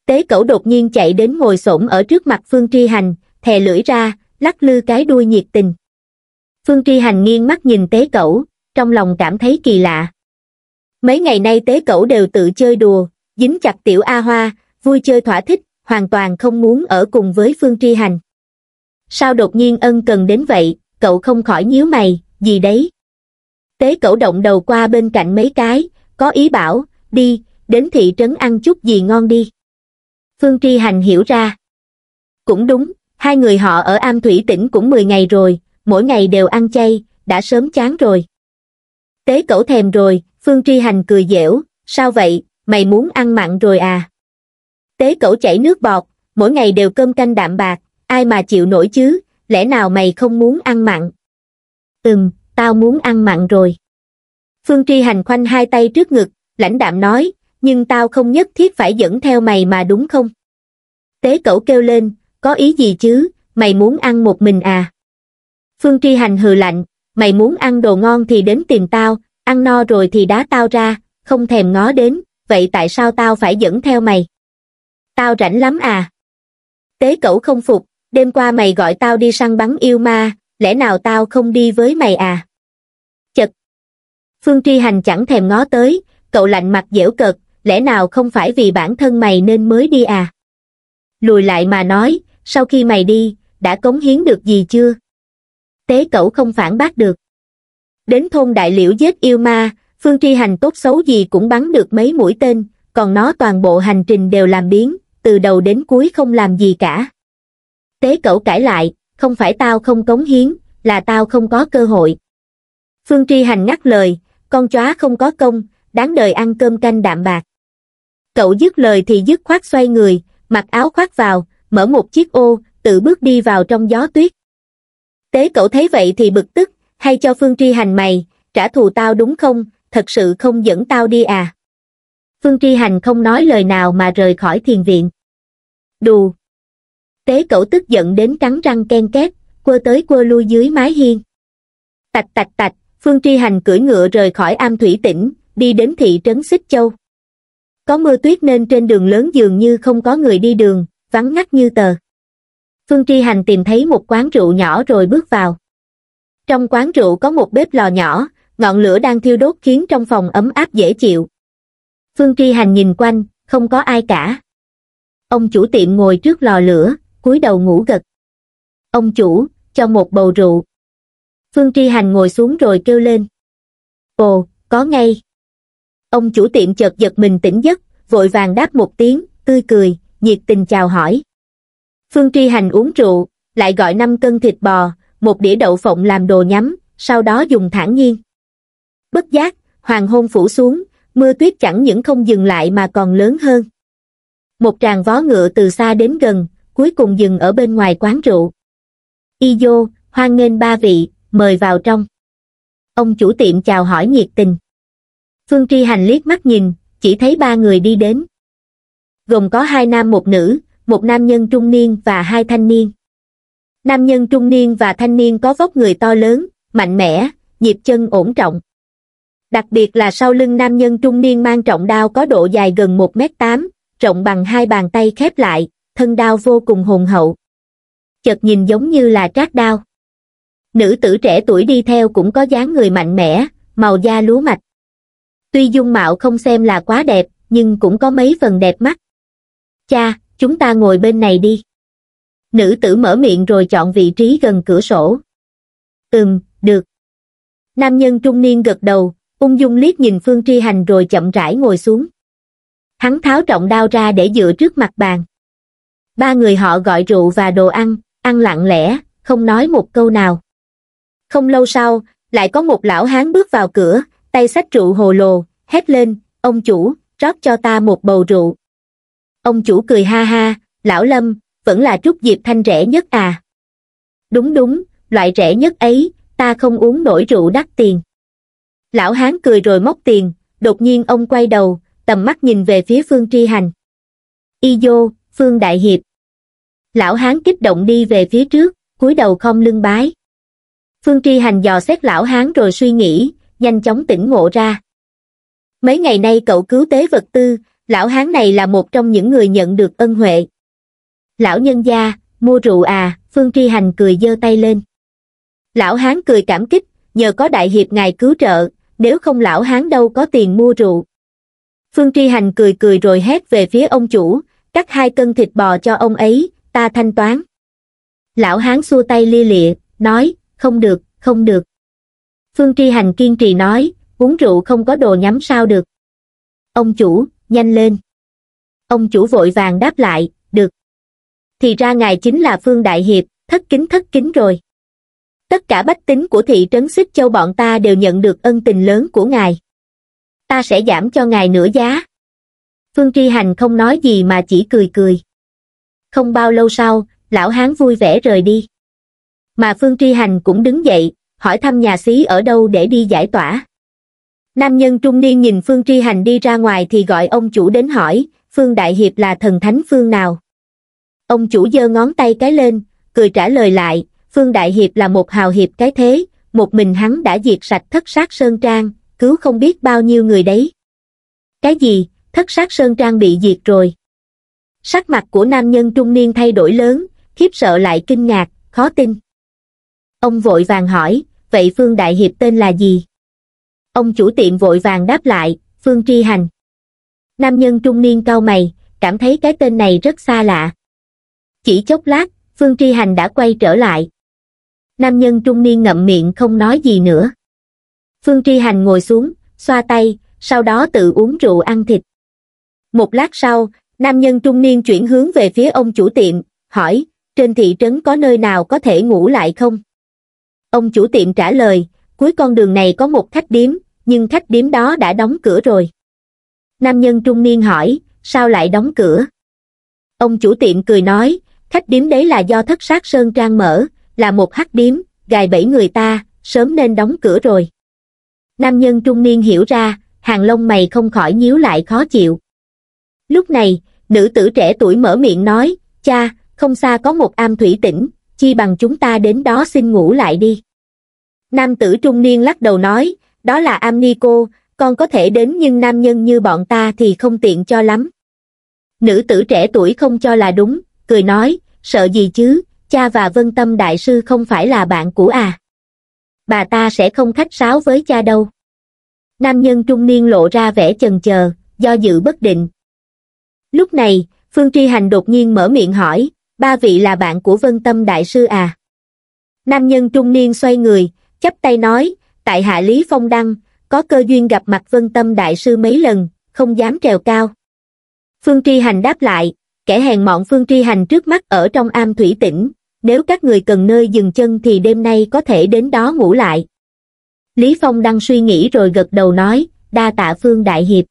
Tế cẩu đột nhiên chạy đến ngồi xổm ở trước mặt Phương Tri Hành, thè lưỡi ra, lắc lư cái đuôi nhiệt tình. Phương Tri Hành nghiêng mắt nhìn tế cẩu, trong lòng cảm thấy kỳ lạ. Mấy ngày nay tế cẩu đều tự chơi đùa, dính chặt tiểu A Hoa, vui chơi thỏa thích, hoàn toàn không muốn ở cùng với Phương Tri Hành. Sao đột nhiên ân cần đến vậy, cậu không khỏi nhíu mày, gì đấy? Tế cẩu động đầu qua bên cạnh mấy cái, có ý bảo, đi, đến thị trấn ăn chút gì ngon đi. Phương Tri Hành hiểu ra. Cũng đúng, hai người họ ở Am Thủy tỉnh cũng 10 ngày rồi, mỗi ngày đều ăn chay, đã sớm chán rồi. Tế cẩu thèm rồi, Phương Tri Hành cười dẻo, sao vậy, mày muốn ăn mặn rồi à? Tế cẩu chảy nước bọt, mỗi ngày đều cơm canh đạm bạc, ai mà chịu nổi chứ, lẽ nào mày không muốn ăn mặn? Ừm, tao muốn ăn mặn rồi. Phương Tri Hành khoanh hai tay trước ngực, lãnh đạm nói, nhưng tao không nhất thiết phải dẫn theo mày mà đúng không? Tế cẩu kêu lên, có ý gì chứ, mày muốn ăn một mình à? Phương Tri Hành hừ lạnh, mày muốn ăn đồ ngon thì đến tìm tao, ăn no rồi thì đá tao ra, không thèm ngó đến, vậy tại sao tao phải dẫn theo mày? Tao rảnh lắm à? Tế cẩu không phục, đêm qua mày gọi tao đi săn bắn yêu ma, lẽ nào tao không đi với mày à? phương tri hành chẳng thèm ngó tới cậu lạnh mặt dễu cợt lẽ nào không phải vì bản thân mày nên mới đi à lùi lại mà nói sau khi mày đi đã cống hiến được gì chưa tế cậu không phản bác được đến thôn đại liễu giết yêu ma phương tri hành tốt xấu gì cũng bắn được mấy mũi tên còn nó toàn bộ hành trình đều làm biến từ đầu đến cuối không làm gì cả tế cậu cãi lại không phải tao không cống hiến là tao không có cơ hội phương tri hành ngắt lời con chó không có công đáng đời ăn cơm canh đạm bạc cậu dứt lời thì dứt khoát xoay người mặc áo khoác vào mở một chiếc ô tự bước đi vào trong gió tuyết tế cậu thấy vậy thì bực tức hay cho phương tri hành mày trả thù tao đúng không thật sự không dẫn tao đi à phương tri hành không nói lời nào mà rời khỏi thiền viện đù tế cậu tức giận đến cắn răng ken két quơ tới quơ lui dưới mái hiên tạch tạch tạch phương tri hành cưỡi ngựa rời khỏi am thủy tỉnh đi đến thị trấn xích châu có mưa tuyết nên trên đường lớn dường như không có người đi đường vắng ngắt như tờ phương tri hành tìm thấy một quán rượu nhỏ rồi bước vào trong quán rượu có một bếp lò nhỏ ngọn lửa đang thiêu đốt khiến trong phòng ấm áp dễ chịu phương tri hành nhìn quanh không có ai cả ông chủ tiệm ngồi trước lò lửa cúi đầu ngủ gật ông chủ cho một bầu rượu Phương Tri Hành ngồi xuống rồi kêu lên. Ồ, có ngay. Ông chủ tiệm chợt giật mình tỉnh giấc, vội vàng đáp một tiếng, tươi cười, nhiệt tình chào hỏi. Phương Tri Hành uống rượu, lại gọi năm cân thịt bò, một đĩa đậu phộng làm đồ nhắm, sau đó dùng thản nhiên. Bất giác, hoàng hôn phủ xuống, mưa tuyết chẳng những không dừng lại mà còn lớn hơn. Một tràng vó ngựa từ xa đến gần, cuối cùng dừng ở bên ngoài quán rượu. Y vô, hoan nghênh ba vị, mời vào trong. Ông chủ tiệm chào hỏi nhiệt tình. Phương Tri Hành liếc mắt nhìn, chỉ thấy ba người đi đến. Gồm có hai nam một nữ, một nam nhân trung niên và hai thanh niên. Nam nhân trung niên và thanh niên có vóc người to lớn, mạnh mẽ, nhịp chân ổn trọng. Đặc biệt là sau lưng nam nhân trung niên mang trọng đao có độ dài gần 1m8, rộng bằng hai bàn tay khép lại, thân đao vô cùng hùng hậu. Chợt nhìn giống như là trác đao nữ tử trẻ tuổi đi theo cũng có dáng người mạnh mẽ màu da lúa mạch tuy dung mạo không xem là quá đẹp nhưng cũng có mấy phần đẹp mắt cha chúng ta ngồi bên này đi nữ tử mở miệng rồi chọn vị trí gần cửa sổ ừm được nam nhân trung niên gật đầu ung dung liếc nhìn phương tri hành rồi chậm rãi ngồi xuống hắn tháo trọng đao ra để dựa trước mặt bàn ba người họ gọi rượu và đồ ăn ăn lặng lẽ không nói một câu nào không lâu sau lại có một lão hán bước vào cửa tay xách rượu hồ lồ hét lên ông chủ rót cho ta một bầu rượu ông chủ cười ha ha lão lâm vẫn là trúc diệp thanh rẻ nhất à đúng đúng loại rẻ nhất ấy ta không uống nổi rượu đắt tiền lão hán cười rồi móc tiền đột nhiên ông quay đầu tầm mắt nhìn về phía phương tri hành y vô phương đại hiệp lão hán kích động đi về phía trước cúi đầu không lưng bái Phương Tri Hành dò xét lão hán rồi suy nghĩ, nhanh chóng tỉnh ngộ ra. Mấy ngày nay cậu cứu tế vật tư, lão hán này là một trong những người nhận được ân huệ. Lão nhân gia, mua rượu à, Phương Tri Hành cười giơ tay lên. Lão hán cười cảm kích, nhờ có đại hiệp ngài cứu trợ, nếu không lão hán đâu có tiền mua rượu. Phương Tri Hành cười cười rồi hét về phía ông chủ, cắt hai cân thịt bò cho ông ấy, ta thanh toán. Lão hán xua tay lia lịa, nói, không được, không được. Phương Tri Hành kiên trì nói, uống rượu không có đồ nhắm sao được. Ông chủ, nhanh lên. Ông chủ vội vàng đáp lại, được. Thì ra ngài chính là Phương Đại Hiệp, thất kính thất kính rồi. Tất cả bách tính của thị trấn Xích Châu bọn ta đều nhận được ân tình lớn của ngài. Ta sẽ giảm cho ngài nửa giá. Phương Tri Hành không nói gì mà chỉ cười cười. Không bao lâu sau, lão hán vui vẻ rời đi mà Phương Tri Hành cũng đứng dậy, hỏi thăm nhà xí ở đâu để đi giải tỏa. Nam nhân trung niên nhìn Phương Tri Hành đi ra ngoài thì gọi ông chủ đến hỏi, Phương Đại Hiệp là thần thánh Phương nào? Ông chủ giơ ngón tay cái lên, cười trả lời lại, Phương Đại Hiệp là một hào hiệp cái thế, một mình hắn đã diệt sạch thất sát Sơn Trang, cứu không biết bao nhiêu người đấy. Cái gì, thất sát Sơn Trang bị diệt rồi. Sắc mặt của nam nhân trung niên thay đổi lớn, khiếp sợ lại kinh ngạc, khó tin. Ông vội vàng hỏi, vậy Phương Đại Hiệp tên là gì? Ông chủ tiệm vội vàng đáp lại, Phương Tri Hành. Nam nhân trung niên cao mày, cảm thấy cái tên này rất xa lạ. Chỉ chốc lát, Phương Tri Hành đã quay trở lại. Nam nhân trung niên ngậm miệng không nói gì nữa. Phương Tri Hành ngồi xuống, xoa tay, sau đó tự uống rượu ăn thịt. Một lát sau, nam nhân trung niên chuyển hướng về phía ông chủ tiệm, hỏi, trên thị trấn có nơi nào có thể ngủ lại không? ông chủ tiệm trả lời cuối con đường này có một khách điếm nhưng khách điếm đó đã đóng cửa rồi nam nhân trung niên hỏi sao lại đóng cửa ông chủ tiệm cười nói khách điếm đấy là do thất sát sơn trang mở là một hắc điếm gài bẫy người ta sớm nên đóng cửa rồi nam nhân trung niên hiểu ra hàng lông mày không khỏi nhíu lại khó chịu lúc này nữ tử trẻ tuổi mở miệng nói cha không xa có một am thủy tỉnh chi bằng chúng ta đến đó xin ngủ lại đi nam tử trung niên lắc đầu nói đó là amnico con có thể đến nhưng nam nhân như bọn ta thì không tiện cho lắm nữ tử trẻ tuổi không cho là đúng cười nói sợ gì chứ cha và vân tâm đại sư không phải là bạn của à bà ta sẽ không khách sáo với cha đâu nam nhân trung niên lộ ra vẻ chần chờ do dự bất định lúc này phương tri hành đột nhiên mở miệng hỏi ba vị là bạn của vân tâm đại sư à nam nhân trung niên xoay người chắp tay nói tại hạ lý phong đăng có cơ duyên gặp mặt vân tâm đại sư mấy lần không dám trèo cao phương tri hành đáp lại kẻ hèn mọn phương tri hành trước mắt ở trong am thủy tỉnh nếu các người cần nơi dừng chân thì đêm nay có thể đến đó ngủ lại lý phong đăng suy nghĩ rồi gật đầu nói đa tạ phương đại hiệp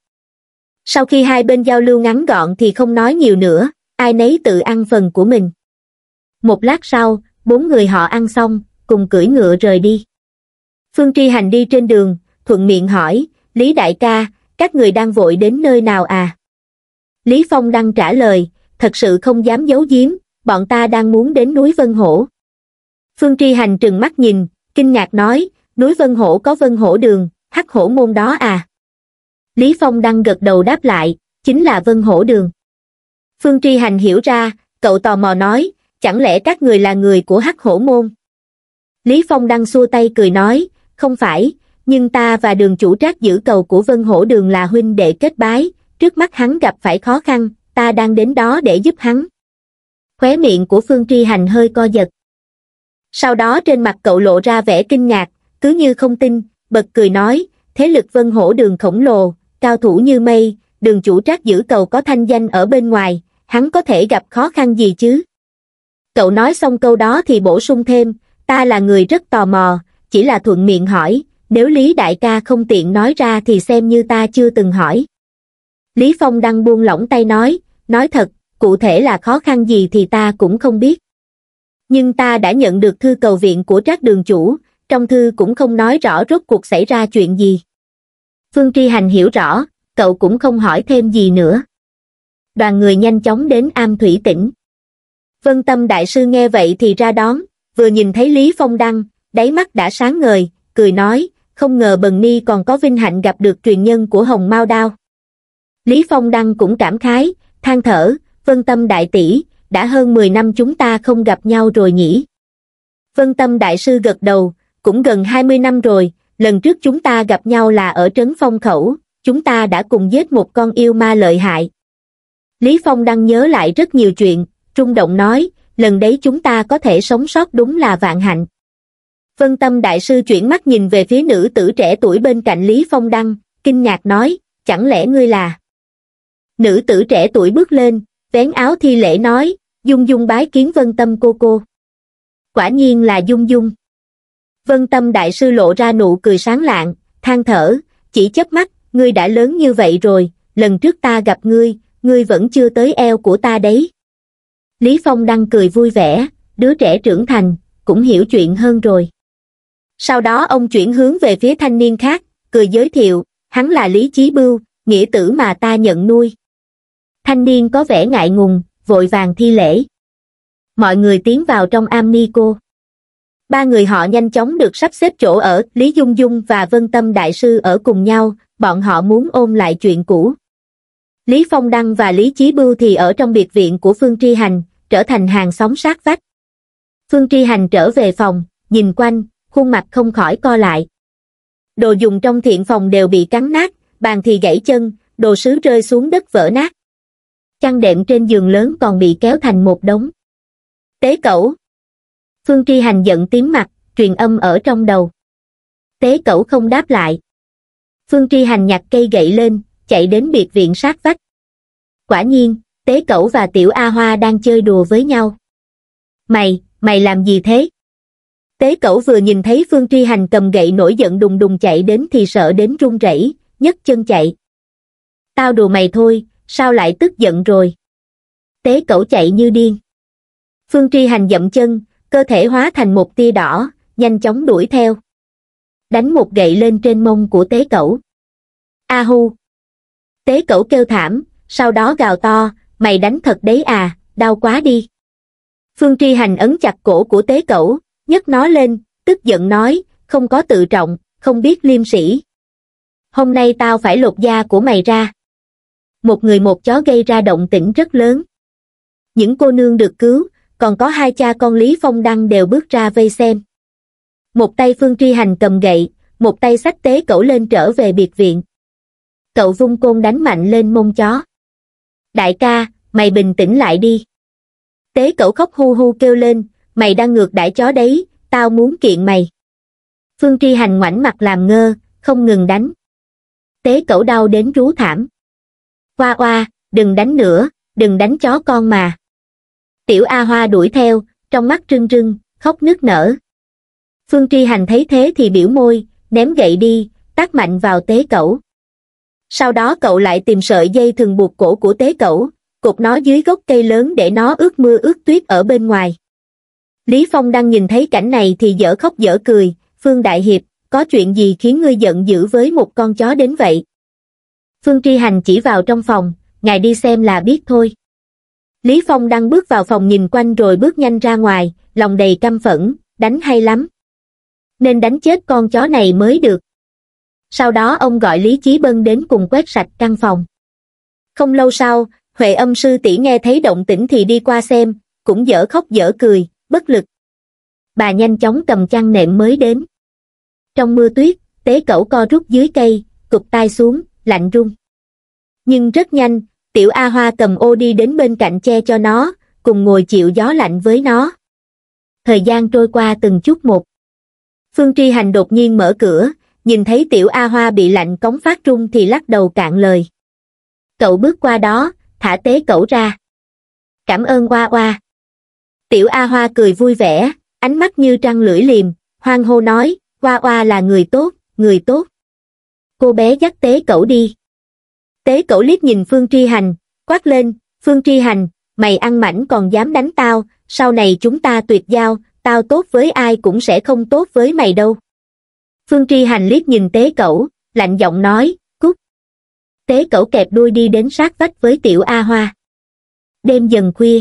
sau khi hai bên giao lưu ngắn gọn thì không nói nhiều nữa ai nấy tự ăn phần của mình một lát sau bốn người họ ăn xong cùng cưỡi ngựa rời đi Phương Tri Hành đi trên đường, thuận miệng hỏi, Lý Đại ca, các người đang vội đến nơi nào à? Lý Phong đang trả lời, thật sự không dám giấu giếm, bọn ta đang muốn đến núi Vân Hổ. Phương Tri Hành trừng mắt nhìn, kinh ngạc nói, núi Vân Hổ có Vân Hổ đường, hắc hổ môn đó à? Lý Phong đang gật đầu đáp lại, chính là Vân Hổ đường. Phương Tri Hành hiểu ra, cậu tò mò nói, chẳng lẽ các người là người của hắc hổ môn? Lý Phong đang xua tay cười nói, không phải, nhưng ta và đường chủ trác giữ cầu của Vân Hổ Đường là huynh đệ kết bái, trước mắt hắn gặp phải khó khăn, ta đang đến đó để giúp hắn. Khóe miệng của Phương Tri Hành hơi co giật. Sau đó trên mặt cậu lộ ra vẻ kinh ngạc, cứ như không tin, bật cười nói, thế lực Vân Hổ Đường khổng lồ, cao thủ như mây, đường chủ trác giữ cầu có thanh danh ở bên ngoài, hắn có thể gặp khó khăn gì chứ? Cậu nói xong câu đó thì bổ sung thêm, ta là người rất tò mò, chỉ là thuận miệng hỏi, nếu Lý Đại ca không tiện nói ra thì xem như ta chưa từng hỏi. Lý Phong đang buông lỏng tay nói, nói thật, cụ thể là khó khăn gì thì ta cũng không biết. Nhưng ta đã nhận được thư cầu viện của trác đường chủ, trong thư cũng không nói rõ rốt cuộc xảy ra chuyện gì. Phương Tri Hành hiểu rõ, cậu cũng không hỏi thêm gì nữa. Đoàn người nhanh chóng đến Am Thủy Tỉnh. Vân Tâm Đại Sư nghe vậy thì ra đón, vừa nhìn thấy Lý Phong Đăng, đáy mắt đã sáng ngời, cười nói, không ngờ Bần Ni còn có vinh hạnh gặp được truyền nhân của Hồng Mao Đao. Lý Phong Đăng cũng cảm khái, than thở, vân tâm đại tỷ, đã hơn 10 năm chúng ta không gặp nhau rồi nhỉ. Vân tâm đại sư gật đầu, cũng gần 20 năm rồi, lần trước chúng ta gặp nhau là ở trấn phong khẩu, chúng ta đã cùng giết một con yêu ma lợi hại. Lý Phong Đăng nhớ lại rất nhiều chuyện, trung động nói, lần đấy chúng ta có thể sống sót đúng là vạn hạnh vân tâm đại sư chuyển mắt nhìn về phía nữ tử trẻ tuổi bên cạnh lý phong đăng kinh ngạc nói chẳng lẽ ngươi là nữ tử trẻ tuổi bước lên vén áo thi lễ nói dung dung bái kiến vân tâm cô cô quả nhiên là dung dung vân tâm đại sư lộ ra nụ cười sáng lạng than thở chỉ chớp mắt ngươi đã lớn như vậy rồi lần trước ta gặp ngươi ngươi vẫn chưa tới eo của ta đấy lý phong đang cười vui vẻ đứa trẻ trưởng thành cũng hiểu chuyện hơn rồi sau đó ông chuyển hướng về phía thanh niên khác cười giới thiệu hắn là lý chí bưu nghĩa tử mà ta nhận nuôi thanh niên có vẻ ngại ngùng vội vàng thi lễ mọi người tiến vào trong am ni cô ba người họ nhanh chóng được sắp xếp chỗ ở lý dung dung và vân tâm đại sư ở cùng nhau bọn họ muốn ôm lại chuyện cũ lý phong đăng và lý chí bưu thì ở trong biệt viện của phương tri hành trở thành hàng xóm sát vách phương tri hành trở về phòng nhìn quanh khuôn mặt không khỏi co lại. Đồ dùng trong thiện phòng đều bị cắn nát, bàn thì gãy chân, đồ sứ rơi xuống đất vỡ nát. Chăn đệm trên giường lớn còn bị kéo thành một đống. Tế cẩu. Phương Tri Hành giận tím mặt, truyền âm ở trong đầu. Tế cẩu không đáp lại. Phương Tri Hành nhặt cây gậy lên, chạy đến biệt viện sát vách. Quả nhiên, Tế Cẩu và Tiểu A Hoa đang chơi đùa với nhau. Mày, mày làm gì thế? Tế cẩu vừa nhìn thấy Phương Truy Hành cầm gậy nổi giận đùng đùng chạy đến thì sợ đến run rẩy, nhấc chân chạy. Tao đùa mày thôi, sao lại tức giận rồi? Tế cẩu chạy như điên. Phương Truy Hành dậm chân, cơ thể hóa thành một tia đỏ, nhanh chóng đuổi theo. Đánh một gậy lên trên mông của tế cẩu. A hu! Tế cẩu kêu thảm, sau đó gào to, mày đánh thật đấy à, đau quá đi. Phương Tri Hành ấn chặt cổ của tế cẩu, nhấc nó lên, tức giận nói, không có tự trọng, không biết liêm sĩ. Hôm nay tao phải lột da của mày ra. Một người một chó gây ra động tĩnh rất lớn. Những cô nương được cứu, còn có hai cha con Lý Phong Đăng đều bước ra vây xem. Một tay Phương Tri Hành cầm gậy, một tay sách tế cẩu lên trở về biệt viện. Cậu vung côn đánh mạnh lên mông chó. Đại ca, mày bình tĩnh lại đi. Tế cẩu khóc hu hu kêu lên, mày đang ngược đãi chó đấy tao muốn kiện mày phương tri hành ngoảnh mặt làm ngơ không ngừng đánh tế cẩu đau đến rú thảm hoa hoa đừng đánh nữa đừng đánh chó con mà tiểu a hoa đuổi theo trong mắt rưng rưng khóc nức nở phương tri hành thấy thế thì biểu môi ném gậy đi tác mạnh vào tế cẩu sau đó cậu lại tìm sợi dây thừng buộc cổ của tế cẩu cột nó dưới gốc cây lớn để nó ướt mưa ướt tuyết ở bên ngoài Lý Phong đang nhìn thấy cảnh này thì dở khóc dở cười, Phương Đại Hiệp, có chuyện gì khiến ngươi giận dữ với một con chó đến vậy? Phương Tri Hành chỉ vào trong phòng, ngài đi xem là biết thôi. Lý Phong đang bước vào phòng nhìn quanh rồi bước nhanh ra ngoài, lòng đầy căm phẫn, đánh hay lắm. Nên đánh chết con chó này mới được. Sau đó ông gọi Lý Chí Bân đến cùng quét sạch căn phòng. Không lâu sau, Huệ âm sư tỷ nghe thấy động tĩnh thì đi qua xem, cũng dở khóc dở cười, bất lực bà nhanh chóng cầm chăn nệm mới đến trong mưa tuyết tế cẩu co rút dưới cây cụp tai xuống lạnh run nhưng rất nhanh tiểu a hoa cầm ô đi đến bên cạnh che cho nó cùng ngồi chịu gió lạnh với nó thời gian trôi qua từng chút một phương tri hành đột nhiên mở cửa nhìn thấy tiểu a hoa bị lạnh cống phát run thì lắc đầu cạn lời cậu bước qua đó thả tế cẩu ra cảm ơn hoa hoa tiểu a hoa cười vui vẻ ánh mắt như trăng lưỡi liềm hoang hô nói hoa hoa là người tốt người tốt cô bé dắt tế cẩu đi tế cẩu liếc nhìn phương tri hành quát lên phương tri hành mày ăn mảnh còn dám đánh tao sau này chúng ta tuyệt giao tao tốt với ai cũng sẽ không tốt với mày đâu phương tri hành liếc nhìn tế cẩu lạnh giọng nói cút tế cẩu kẹp đuôi đi đến sát vách với tiểu a hoa đêm dần khuya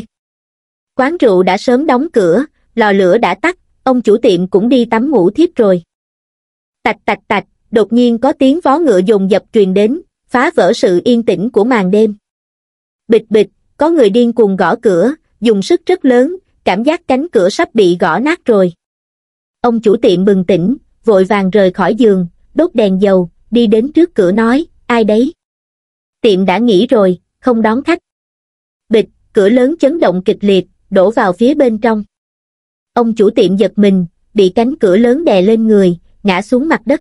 Quán rượu đã sớm đóng cửa, lò lửa đã tắt, ông chủ tiệm cũng đi tắm ngủ thiếp rồi. Tạch tạch tạch, đột nhiên có tiếng vó ngựa dùng dập truyền đến, phá vỡ sự yên tĩnh của màn đêm. Bịch bịch, có người điên cuồng gõ cửa, dùng sức rất lớn, cảm giác cánh cửa sắp bị gõ nát rồi. Ông chủ tiệm bừng tỉnh, vội vàng rời khỏi giường, đốt đèn dầu, đi đến trước cửa nói, ai đấy? Tiệm đã nghỉ rồi, không đón khách. Bịch, cửa lớn chấn động kịch liệt, đổ vào phía bên trong. Ông chủ tiệm giật mình, bị cánh cửa lớn đè lên người, ngã xuống mặt đất.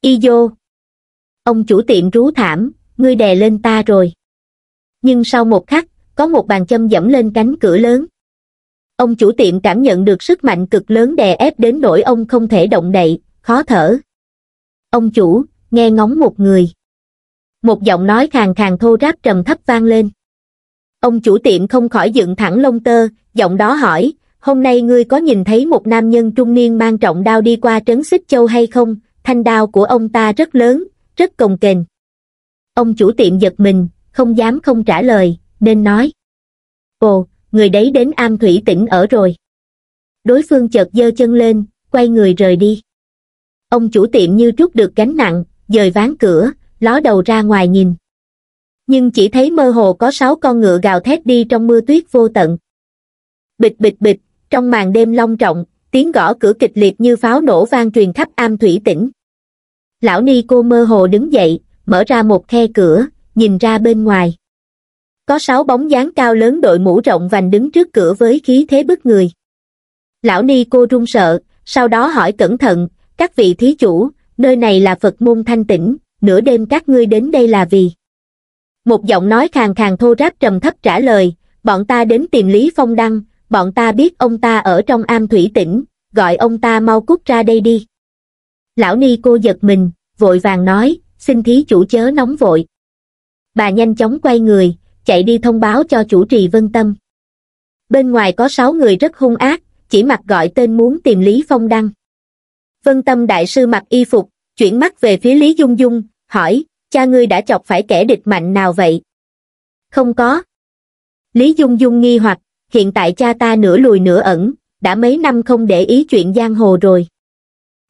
Y vô! Ông chủ tiệm rú thảm, ngươi đè lên ta rồi. Nhưng sau một khắc, có một bàn châm dẫm lên cánh cửa lớn. Ông chủ tiệm cảm nhận được sức mạnh cực lớn đè ép đến nỗi ông không thể động đậy, khó thở. Ông chủ, nghe ngóng một người. Một giọng nói khàn khàn thô ráp trầm thấp vang lên ông chủ tiệm không khỏi dựng thẳng lông tơ giọng đó hỏi hôm nay ngươi có nhìn thấy một nam nhân trung niên mang trọng đao đi qua trấn xích châu hay không thanh đao của ông ta rất lớn rất cồng kềnh ông chủ tiệm giật mình không dám không trả lời nên nói ồ người đấy đến am thủy tỉnh ở rồi đối phương chợt giơ chân lên quay người rời đi ông chủ tiệm như trút được gánh nặng dời ván cửa ló đầu ra ngoài nhìn nhưng chỉ thấy mơ hồ có sáu con ngựa gào thét đi trong mưa tuyết vô tận. Bịch bịch bịch, trong màn đêm long trọng, tiếng gõ cửa kịch liệt như pháo nổ vang truyền khắp am thủy tỉnh. Lão Ni cô mơ hồ đứng dậy, mở ra một khe cửa, nhìn ra bên ngoài. Có sáu bóng dáng cao lớn đội mũ rộng vành đứng trước cửa với khí thế bức người. Lão Ni cô run sợ, sau đó hỏi cẩn thận, các vị thí chủ, nơi này là Phật môn thanh tĩnh, nửa đêm các ngươi đến đây là vì một giọng nói khàn khàn thô ráp trầm thấp trả lời bọn ta đến tìm lý phong đăng bọn ta biết ông ta ở trong am thủy tỉnh gọi ông ta mau cút ra đây đi lão ni cô giật mình vội vàng nói xin thí chủ chớ nóng vội bà nhanh chóng quay người chạy đi thông báo cho chủ trì vân tâm bên ngoài có sáu người rất hung ác chỉ mặc gọi tên muốn tìm lý phong đăng vân tâm đại sư mặc y phục chuyển mắt về phía lý dung dung hỏi cha ngươi đã chọc phải kẻ địch mạnh nào vậy không có lý dung dung nghi hoặc hiện tại cha ta nửa lùi nửa ẩn đã mấy năm không để ý chuyện giang hồ rồi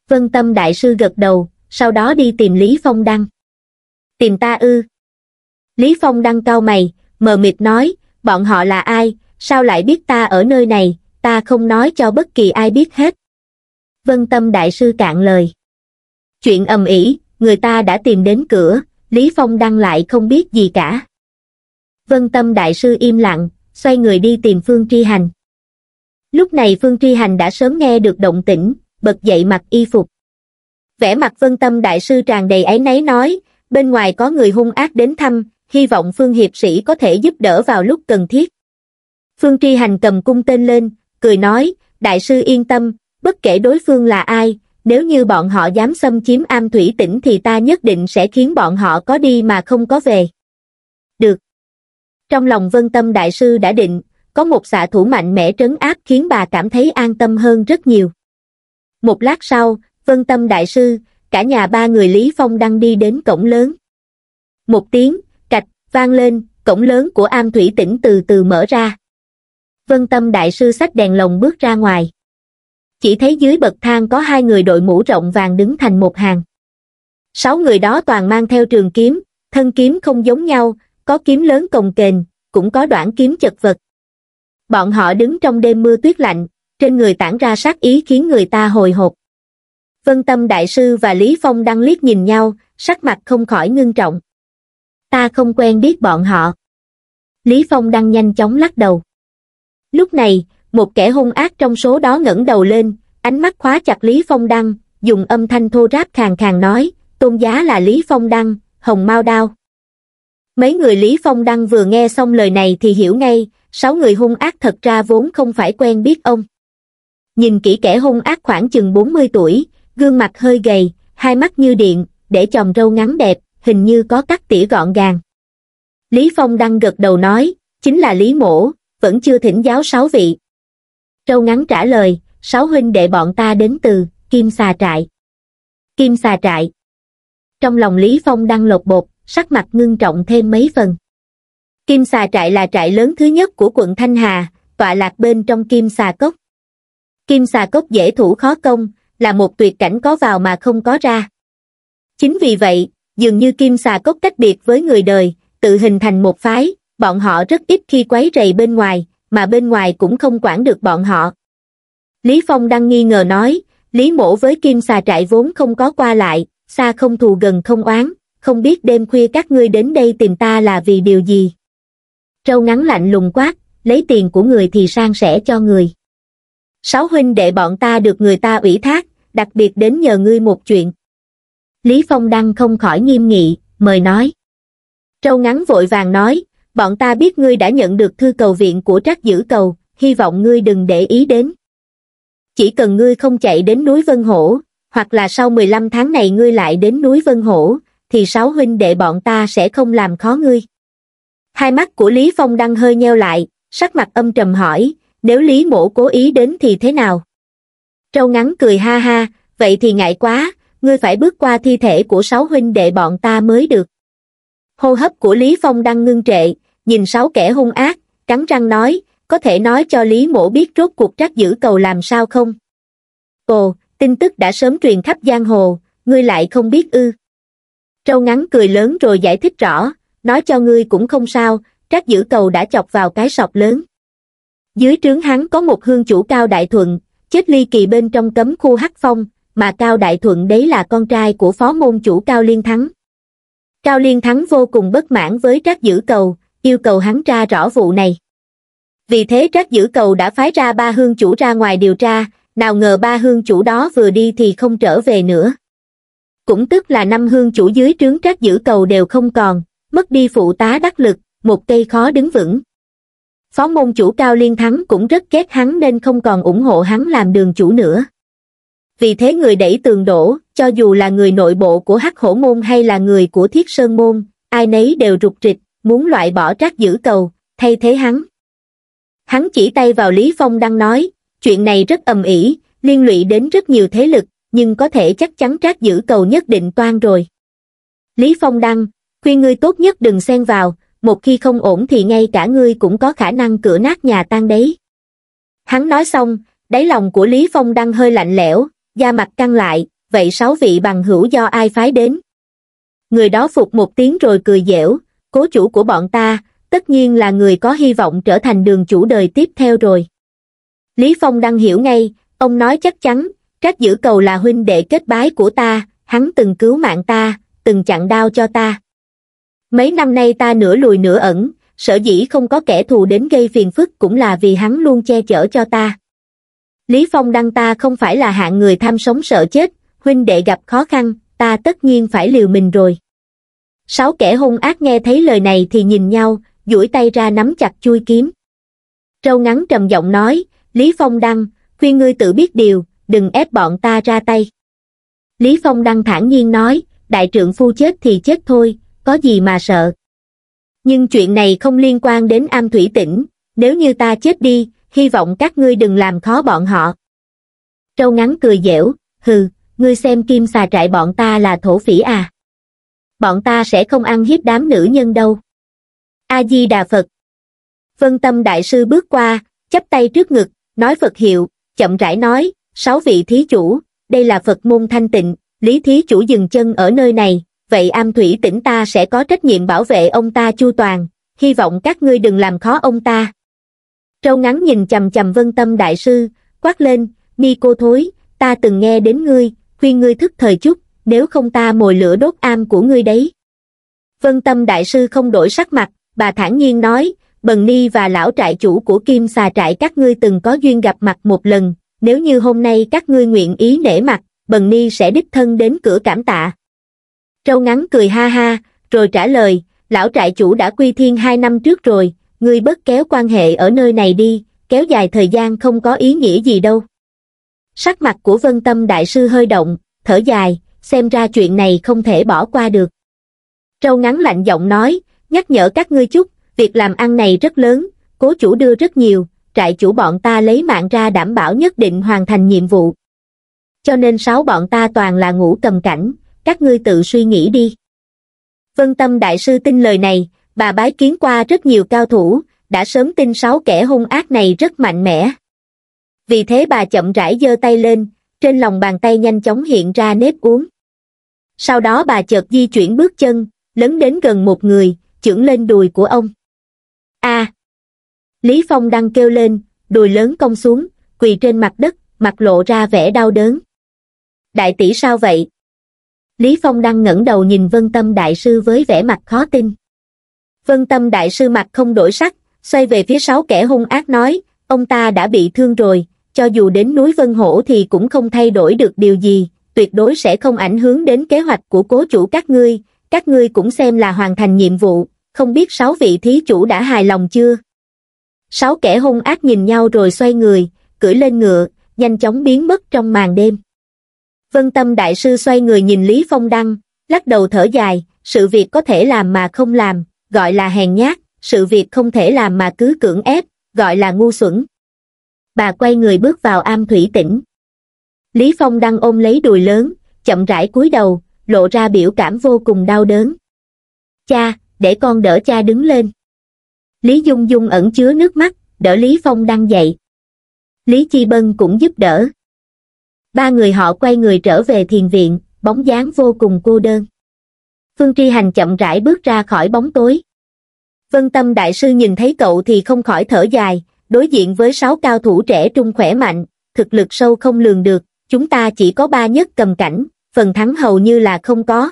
vân tâm đại sư gật đầu sau đó đi tìm lý phong đăng tìm ta ư lý phong đăng cau mày mờ mịt nói bọn họ là ai sao lại biết ta ở nơi này ta không nói cho bất kỳ ai biết hết vân tâm đại sư cạn lời chuyện ầm ĩ người ta đã tìm đến cửa Lý Phong đăng lại không biết gì cả. Vân Tâm Đại Sư im lặng, xoay người đi tìm Phương Tri Hành. Lúc này Phương Tri Hành đã sớm nghe được động tĩnh, bật dậy mặc y phục. Vẻ mặt Vân Tâm Đại Sư tràn đầy áy náy nói, bên ngoài có người hung ác đến thăm, hy vọng Phương Hiệp Sĩ có thể giúp đỡ vào lúc cần thiết. Phương Tri Hành cầm cung tên lên, cười nói, Đại Sư yên tâm, bất kể đối phương là ai, nếu như bọn họ dám xâm chiếm am thủy tỉnh thì ta nhất định sẽ khiến bọn họ có đi mà không có về. Được. Trong lòng vân tâm đại sư đã định, có một xạ thủ mạnh mẽ trấn áp khiến bà cảm thấy an tâm hơn rất nhiều. Một lát sau, vân tâm đại sư, cả nhà ba người Lý Phong đang đi đến cổng lớn. Một tiếng, cạch, vang lên, cổng lớn của am thủy tỉnh từ từ mở ra. Vân tâm đại sư sách đèn lồng bước ra ngoài chỉ thấy dưới bậc thang có hai người đội mũ rộng vàng đứng thành một hàng sáu người đó toàn mang theo trường kiếm thân kiếm không giống nhau có kiếm lớn cồng kềnh cũng có đoạn kiếm chật vật bọn họ đứng trong đêm mưa tuyết lạnh trên người tản ra sát ý khiến người ta hồi hộp vân tâm đại sư và lý phong đang liếc nhìn nhau sắc mặt không khỏi ngưng trọng ta không quen biết bọn họ lý phong đang nhanh chóng lắc đầu lúc này một kẻ hung ác trong số đó ngẩng đầu lên ánh mắt khóa chặt lý phong đăng dùng âm thanh thô ráp khàn khàn nói tôn giá là lý phong đăng hồng mau đao mấy người lý phong đăng vừa nghe xong lời này thì hiểu ngay sáu người hung ác thật ra vốn không phải quen biết ông nhìn kỹ kẻ hung ác khoảng chừng 40 tuổi gương mặt hơi gầy hai mắt như điện để chòm râu ngắn đẹp hình như có cắt tỉa gọn gàng lý phong đăng gật đầu nói chính là lý mổ vẫn chưa thỉnh giáo sáu vị Trâu ngắn trả lời, sáu huynh đệ bọn ta đến từ Kim Xà Trại. Kim Xà Trại. Trong lòng Lý Phong đang lột bột, sắc mặt ngưng trọng thêm mấy phần. Kim Xà Trại là trại lớn thứ nhất của quận Thanh Hà, tọa lạc bên trong Kim Xà Cốc. Kim Xà Cốc dễ thủ khó công, là một tuyệt cảnh có vào mà không có ra. Chính vì vậy, dường như Kim Xà Cốc cách biệt với người đời, tự hình thành một phái, bọn họ rất ít khi quấy rầy bên ngoài, mà bên ngoài cũng không quản được bọn họ. Lý Phong đang nghi ngờ nói, Lý mổ với kim xà trại vốn không có qua lại, xa không thù gần không oán, không biết đêm khuya các ngươi đến đây tìm ta là vì điều gì. Trâu ngắn lạnh lùng quát, lấy tiền của người thì sang sẻ cho người. Sáu huynh đệ bọn ta được người ta ủy thác, đặc biệt đến nhờ ngươi một chuyện. Lý Phong Đăng không khỏi nghiêm nghị, mời nói. Trâu ngắn vội vàng nói, bọn ta biết ngươi đã nhận được thư cầu viện của trác giữ cầu, hy vọng ngươi đừng để ý đến. Chỉ cần ngươi không chạy đến núi Vân Hổ, hoặc là sau 15 tháng này ngươi lại đến núi Vân Hổ, thì sáu huynh đệ bọn ta sẽ không làm khó ngươi. Hai mắt của Lý Phong đang hơi nheo lại, sắc mặt âm trầm hỏi, nếu Lý mổ cố ý đến thì thế nào? Trâu ngắn cười ha ha, vậy thì ngại quá, ngươi phải bước qua thi thể của sáu huynh đệ bọn ta mới được. Hô hấp của Lý Phong đang ngưng trệ, nhìn sáu kẻ hung ác cắn răng nói có thể nói cho lý mổ biết rốt cuộc trác giữ cầu làm sao không ồ tin tức đã sớm truyền khắp giang hồ ngươi lại không biết ư trâu ngắn cười lớn rồi giải thích rõ nói cho ngươi cũng không sao trác giữ cầu đã chọc vào cái sọt lớn dưới trướng hắn có một hương chủ cao đại thuận chết ly kỳ bên trong cấm khu hắc phong mà cao đại thuận đấy là con trai của phó môn chủ cao liên thắng cao liên thắng vô cùng bất mãn với trác giữ cầu yêu cầu hắn tra rõ vụ này. Vì thế Trác Dữ Cầu đã phái ra ba hương chủ ra ngoài điều tra, nào ngờ ba hương chủ đó vừa đi thì không trở về nữa. Cũng tức là năm hương chủ dưới trướng Trác Dữ Cầu đều không còn, mất đi phụ tá đắc lực, một cây khó đứng vững. Phó môn chủ Cao Liên Thắng cũng rất ghét hắn nên không còn ủng hộ hắn làm đường chủ nữa. Vì thế người đẩy tường đổ, cho dù là người nội bộ của Hắc Hổ Môn hay là người của Thiết Sơn Môn, ai nấy đều rụt rịch, muốn loại bỏ trác giữ cầu, thay thế hắn. Hắn chỉ tay vào Lý Phong đang nói, chuyện này rất ầm ĩ, liên lụy đến rất nhiều thế lực, nhưng có thể chắc chắn trác giữ cầu nhất định toan rồi. Lý Phong đăng, khuyên ngươi tốt nhất đừng xen vào, một khi không ổn thì ngay cả ngươi cũng có khả năng cửa nát nhà tan đấy. Hắn nói xong, đáy lòng của Lý Phong đăng hơi lạnh lẽo, da mặt căng lại, vậy sáu vị bằng hữu do ai phái đến? Người đó phục một tiếng rồi cười dẻo, cố chủ của bọn ta, tất nhiên là người có hy vọng trở thành đường chủ đời tiếp theo rồi. Lý Phong đang hiểu ngay, ông nói chắc chắn, trách giữ Cầu là huynh đệ kết bái của ta, hắn từng cứu mạng ta, từng chặn đao cho ta. Mấy năm nay ta nửa lùi nửa ẩn, sở dĩ không có kẻ thù đến gây phiền phức cũng là vì hắn luôn che chở cho ta. Lý Phong đăng ta không phải là hạng người tham sống sợ chết, huynh đệ gặp khó khăn, ta tất nhiên phải liều mình rồi sáu kẻ hung ác nghe thấy lời này thì nhìn nhau duỗi tay ra nắm chặt chui kiếm râu ngắn trầm giọng nói lý phong đăng khuyên ngươi tự biết điều đừng ép bọn ta ra tay lý phong đăng thản nhiên nói đại trưởng phu chết thì chết thôi có gì mà sợ nhưng chuyện này không liên quan đến am thủy tỉnh nếu như ta chết đi hy vọng các ngươi đừng làm khó bọn họ râu ngắn cười dẻo hừ ngươi xem kim xà trại bọn ta là thổ phỉ à bọn ta sẽ không ăn hiếp đám nữ nhân đâu. A-di-đà Phật Vân Tâm Đại Sư bước qua, chắp tay trước ngực, nói Phật hiệu, chậm rãi nói, sáu vị thí chủ, đây là Phật môn thanh tịnh, lý thí chủ dừng chân ở nơi này, vậy am thủy tỉnh ta sẽ có trách nhiệm bảo vệ ông ta chu toàn, hy vọng các ngươi đừng làm khó ông ta. Trâu ngắn nhìn chầm chầm Vân Tâm Đại Sư, quát lên, mi cô thối, ta từng nghe đến ngươi, khuyên ngươi thức thời chút, nếu không ta mồi lửa đốt am của ngươi đấy. Vân Tâm Đại Sư không đổi sắc mặt, bà thản nhiên nói, Bần Ni và lão trại chủ của Kim Xà Trại các ngươi từng có duyên gặp mặt một lần, nếu như hôm nay các ngươi nguyện ý nể mặt, Bần Ni sẽ đích thân đến cửa cảm tạ. Trâu ngắn cười ha ha, rồi trả lời, lão trại chủ đã quy thiên hai năm trước rồi, ngươi bớt kéo quan hệ ở nơi này đi, kéo dài thời gian không có ý nghĩa gì đâu. Sắc mặt của Vân Tâm Đại Sư hơi động, thở dài, xem ra chuyện này không thể bỏ qua được. Trâu ngắn lạnh giọng nói, nhắc nhở các ngươi chút, việc làm ăn này rất lớn, cố chủ đưa rất nhiều, trại chủ bọn ta lấy mạng ra đảm bảo nhất định hoàn thành nhiệm vụ. Cho nên sáu bọn ta toàn là ngủ cầm cảnh, các ngươi tự suy nghĩ đi. Vân Tâm Đại Sư tin lời này, bà bái kiến qua rất nhiều cao thủ, đã sớm tin sáu kẻ hung ác này rất mạnh mẽ. Vì thế bà chậm rãi giơ tay lên, trên lòng bàn tay nhanh chóng hiện ra nếp uống sau đó bà chợt di chuyển bước chân, lấn đến gần một người, chưởng lên đùi của ông. a Lý Phong đang kêu lên, đùi lớn cong xuống, quỳ trên mặt đất, mặt lộ ra vẻ đau đớn. Đại tỷ sao vậy? Lý Phong đang ngẩng đầu nhìn Vân Tâm Đại Sư với vẻ mặt khó tin. Vân Tâm Đại Sư mặt không đổi sắc, xoay về phía sáu kẻ hung ác nói, ông ta đã bị thương rồi, cho dù đến núi Vân Hổ thì cũng không thay đổi được điều gì, tuyệt đối sẽ không ảnh hưởng đến kế hoạch của cố chủ các ngươi, các ngươi cũng xem là hoàn thành nhiệm vụ, không biết sáu vị thí chủ đã hài lòng chưa? Sáu kẻ hung ác nhìn nhau rồi xoay người, cưỡi lên ngựa, nhanh chóng biến mất trong màn đêm. Vân Tâm Đại Sư xoay người nhìn Lý Phong Đăng, lắc đầu thở dài, sự việc có thể làm mà không làm, gọi là hèn nhát, sự việc không thể làm mà cứ cưỡng ép, gọi là ngu xuẩn. Bà quay người bước vào am thủy tỉnh lý phong đang ôm lấy đùi lớn chậm rãi cúi đầu lộ ra biểu cảm vô cùng đau đớn cha để con đỡ cha đứng lên lý dung dung ẩn chứa nước mắt đỡ lý phong đang dậy lý chi bân cũng giúp đỡ ba người họ quay người trở về thiền viện bóng dáng vô cùng cô đơn phương tri hành chậm rãi bước ra khỏi bóng tối vân tâm đại sư nhìn thấy cậu thì không khỏi thở dài đối diện với sáu cao thủ trẻ trung khỏe mạnh thực lực sâu không lường được chúng ta chỉ có ba nhất cầm cảnh, phần thắng hầu như là không có.